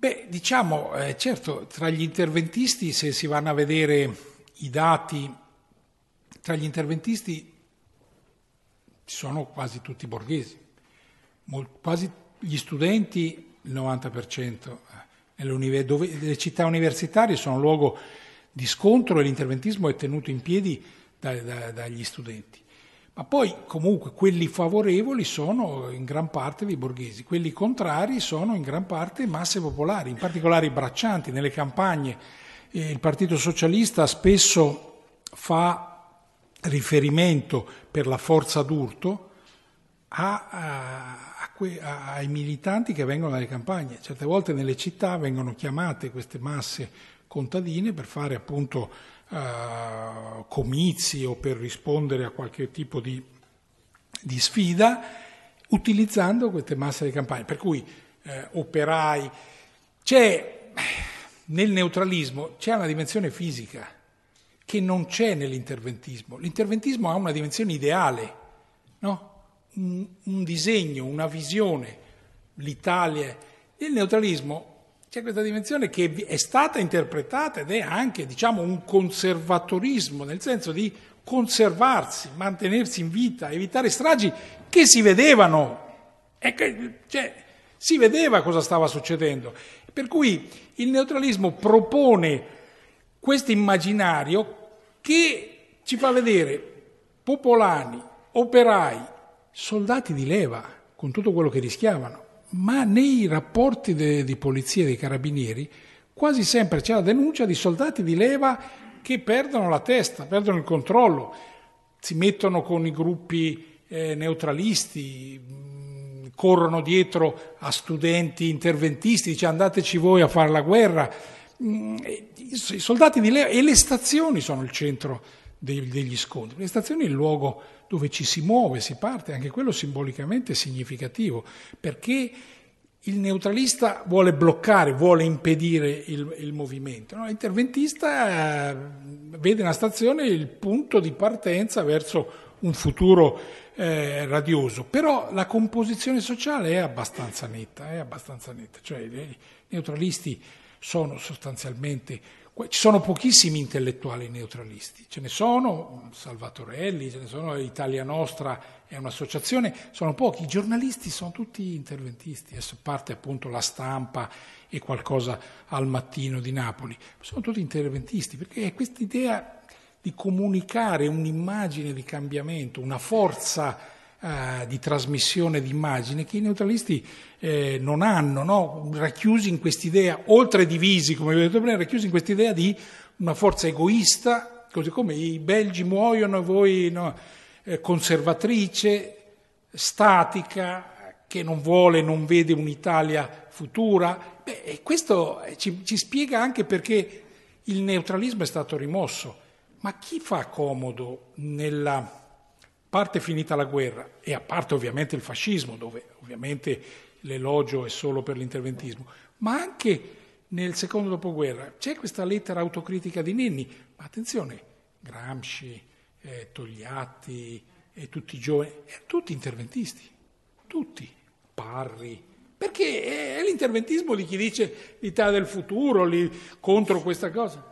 Beh, diciamo, eh, certo, tra gli interventisti, se si vanno a vedere i dati, tra gli interventisti ci sono quasi tutti borghesi, Mol, quasi gli studenti il 90%, eh, dove, le città universitarie sono luogo di scontro e l'interventismo è tenuto in piedi da, da, dagli studenti. Ma poi comunque quelli favorevoli sono in gran parte dei borghesi, quelli contrari sono in gran parte masse popolari, in particolare i braccianti nelle campagne. Eh, il Partito Socialista spesso fa riferimento per la forza d'urto a, a, a, ai militanti che vengono dalle campagne. Certe volte nelle città vengono chiamate queste masse contadine per fare appunto eh, comizi o per rispondere a qualche tipo di, di sfida, utilizzando queste masse di campagna. Per cui eh, operai, c'è nel neutralismo c'è una dimensione fisica che non c'è nell'interventismo. L'interventismo ha una dimensione ideale, no? un, un disegno, una visione, l'Italia. Nel neutralismo c'è questa dimensione che è stata interpretata ed è anche diciamo, un conservatorismo, nel senso di conservarsi, mantenersi in vita, evitare stragi che si vedevano. Che, cioè, si vedeva cosa stava succedendo. Per cui il neutralismo propone questo immaginario che ci fa vedere popolani, operai, soldati di leva, con tutto quello che rischiavano ma nei rapporti de, di polizia e dei carabinieri quasi sempre c'è la denuncia di soldati di leva che perdono la testa, perdono il controllo, si mettono con i gruppi eh, neutralisti, mh, mm, corrono dietro a studenti interventisti, dice andateci voi a fare la guerra. Mh, mm, I soldati di leva e le stazioni sono il centro degli scontri. Le stazioni è il luogo dove ci si muove, si parte, anche quello simbolicamente significativo, perché il neutralista vuole bloccare, vuole impedire il, il movimento, no? l'interventista eh, vede la stazione il punto di partenza verso un futuro eh, radioso, però la composizione sociale è abbastanza netta, è abbastanza netta. Cioè, eh, i neutralisti sono sostanzialmente ci sono pochissimi intellettuali neutralisti, ce ne sono, Salvatorelli, ce ne sono, Italia Nostra è un'associazione, sono pochi, i giornalisti sono tutti interventisti, adesso parte appunto la stampa e qualcosa al mattino di Napoli, sono tutti interventisti perché è questa idea di comunicare un'immagine di cambiamento, una forza eh, di trasmissione d'immagine che i neutralisti eh, non hanno, no? racchiusi in quest'idea, oltre divisi, come vi ho detto prima, racchiusi in quest'idea di una forza egoista, così come i belgi muoiono, voi no? eh, conservatrice, statica, che non vuole, non vede un'Italia futura. Beh, questo eh, ci, ci spiega anche perché il neutralismo è stato rimosso. Ma chi fa comodo nella parte finita la guerra e a parte ovviamente il fascismo, dove ovviamente l'elogio è solo per l'interventismo, ma anche nel secondo dopoguerra c'è questa lettera autocritica di Nenni, ma attenzione, Gramsci, eh, Togliatti e eh, tutti i giovani, eh, tutti interventisti, tutti, Parri, perché è l'interventismo di chi dice l'Italia del futuro, lì, contro questa cosa,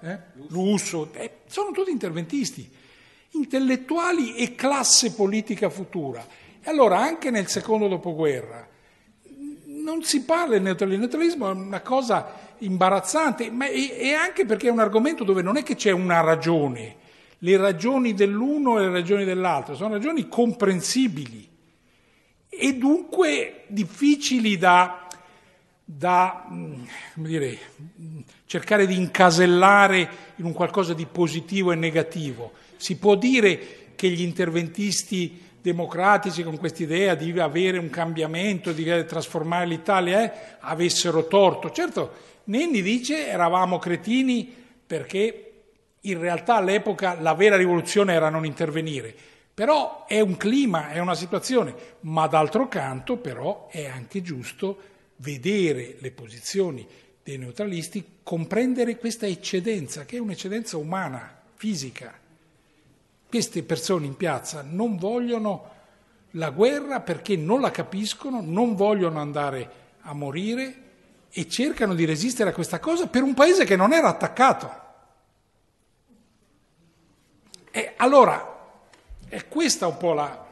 Lusso, eh? eh, sono tutti interventisti intellettuali e classe politica futura. E allora anche nel secondo dopoguerra non si parla del neutralismo, il neutralismo è una cosa imbarazzante, ma è, anche perché è un argomento dove non è che c'è una ragione, le ragioni dell'uno e le ragioni dell'altro, sono ragioni comprensibili e dunque difficili da, da mm, dire, mm, cercare di incasellare in un qualcosa di positivo e negativo si può dire che gli interventisti democratici con quest'idea di avere un cambiamento, di trasformare l'Italia, eh, avessero torto. Certo, Nenni dice eravamo cretini perché in realtà all'epoca la vera rivoluzione era non intervenire. Però è un clima, è una situazione, ma d'altro canto però è anche giusto vedere le posizioni dei neutralisti, comprendere questa eccedenza, che è un'eccedenza umana, fisica. Queste persone in piazza non vogliono la guerra perché non la capiscono, non vogliono andare a morire e cercano di resistere a questa cosa per un paese che non era attaccato. E allora, è questa un po' la,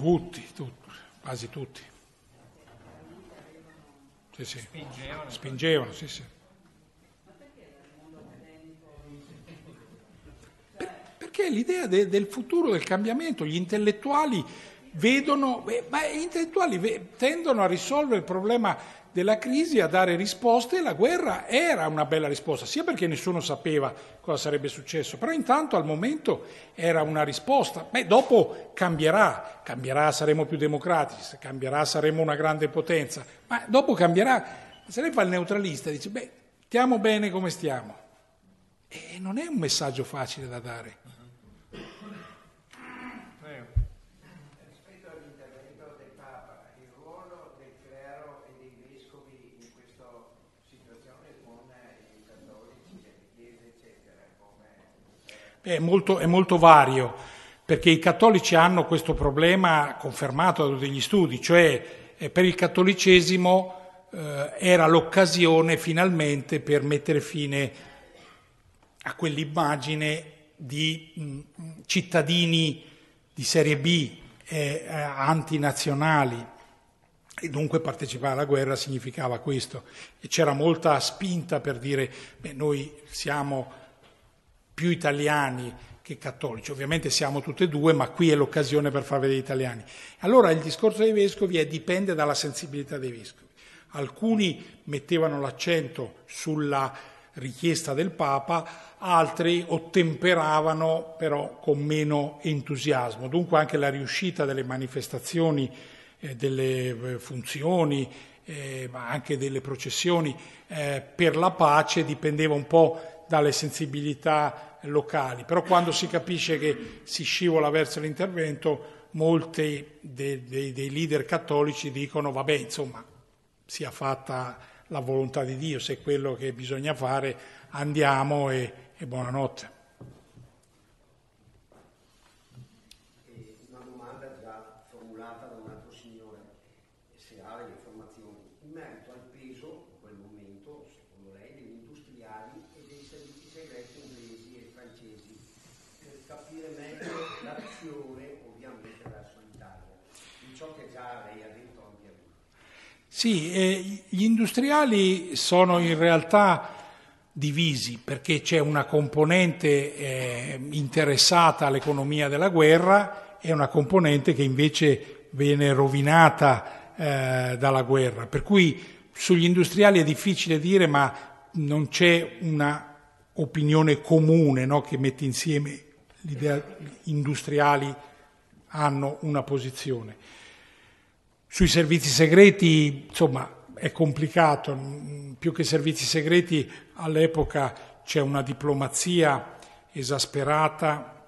Tutti, tutti quasi tutti. Sì, sì. Spingevano. Spingevano, sì, sì. Perché l'idea de, del futuro, del cambiamento, gli intellettuali vedono, eh, ma gli intellettuali tendono a risolvere il problema della crisi a dare risposte e la guerra era una bella risposta, sia perché nessuno sapeva cosa sarebbe successo, però intanto al momento era una risposta. Beh, dopo cambierà, cambierà, saremo più democratici, cambierà, saremo una grande potenza, ma dopo cambierà. Se ne fa il neutralista, e dice, beh, stiamo bene come stiamo. E non è un messaggio facile da dare. è, molto, è molto vario, perché i cattolici hanno questo problema confermato da degli studi, cioè eh, per il cattolicesimo eh, era l'occasione finalmente per mettere fine a quell'immagine di mh, mm, cittadini di serie B, eh, antinazionali. E dunque partecipare alla guerra significava questo. E c'era molta spinta per dire, beh, noi siamo più italiani che cattolici. Ovviamente siamo tutti e due, ma qui è l'occasione per far vedere italiani. Allora il discorso dei vescovi è, dipende dalla sensibilità dei vescovi. Alcuni mettevano l'accento sulla richiesta del Papa, altri ottemperavano però con meno entusiasmo. Dunque anche la riuscita delle manifestazioni, eh, delle eh, funzioni, eh, ma anche delle processioni eh, per la pace dipendeva un po' dalle sensibilità locali, però quando si capisce che si scivola verso l'intervento, molti dei, dei, dei leader cattolici dicono vabbè, insomma, sia fatta la volontà di Dio, se è quello che bisogna fare, andiamo e, e buonanotte. Sì, eh, gli industriali sono in realtà divisi perché c'è una componente eh, interessata all'economia della guerra e una componente che invece viene rovinata eh, dalla guerra. Per cui sugli industriali è difficile dire, ma non c'è una opinione comune no, che mette insieme l'idea industriali hanno una posizione. Sui servizi segreti, insomma, è complicato, mm, più che servizi segreti all'epoca c'è una diplomazia esasperata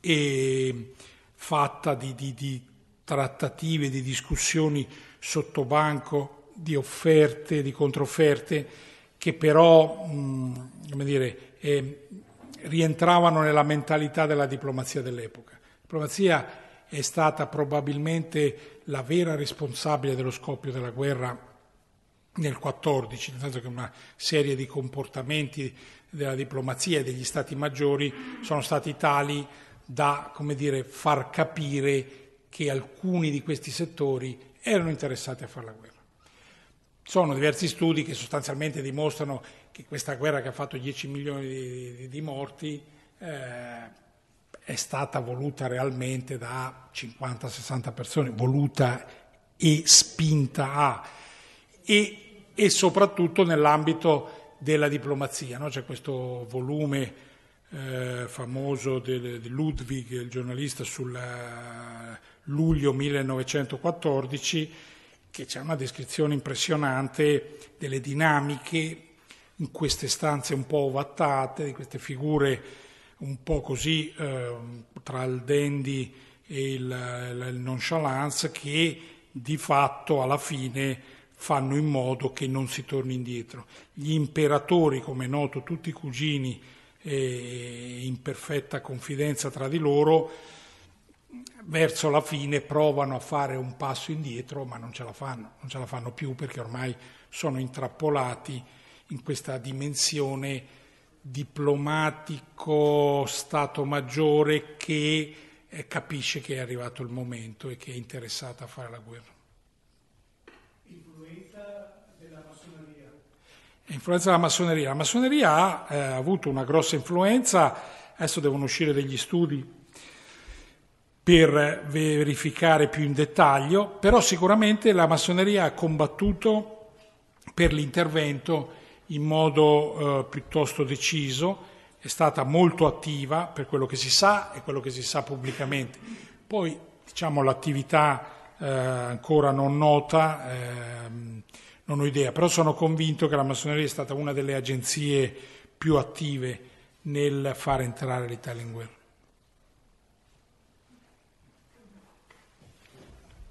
e fatta di, di, di trattative, di discussioni sottobanco, di offerte, di controfferte, che però mh, mm, come dire, eh, rientravano nella mentalità della diplomazia dell'epoca. La diplomazia è stata probabilmente la vera responsabile dello scoppio della guerra nel 14, nel senso che una serie di comportamenti della diplomazia e degli stati maggiori sono stati tali da dire, far capire che alcuni di questi settori erano interessati a fare la guerra. Sono diversi studi che sostanzialmente dimostrano che questa guerra che ha fatto 10 milioni di, di, di morti eh, è stata voluta realmente da 50-60 persone, voluta e spinta a, e, e soprattutto nell'ambito della diplomazia. No? C'è questo volume eh, famoso di Ludwig, il giornalista, sul eh, luglio 1914, che c'è una descrizione impressionante delle dinamiche in queste stanze un po' ovattate, di queste figure un po' così eh, tra il dandy e il, il nonchalance che di fatto alla fine fanno in modo che non si torni indietro. Gli imperatori, come è noto, tutti i cugini eh, in perfetta confidenza tra di loro, verso la fine provano a fare un passo indietro, ma non ce la fanno, non ce la fanno più perché ormai sono intrappolati in questa dimensione diplomatico Stato Maggiore che eh, capisce che è arrivato il momento e che è interessato a fare la guerra. Influenza della massoneria. Influenza della massoneria. La massoneria ha eh, avuto una grossa influenza, adesso devono uscire degli studi per verificare più in dettaglio, però sicuramente la massoneria ha combattuto per l'intervento in modo eh, piuttosto deciso, è stata molto attiva per quello che si sa e quello che si sa pubblicamente. Poi diciamo, l'attività eh, ancora non nota, eh, non ho idea, però sono convinto che la massoneria è stata una delle agenzie più attive nel far entrare l'Italia in guerra.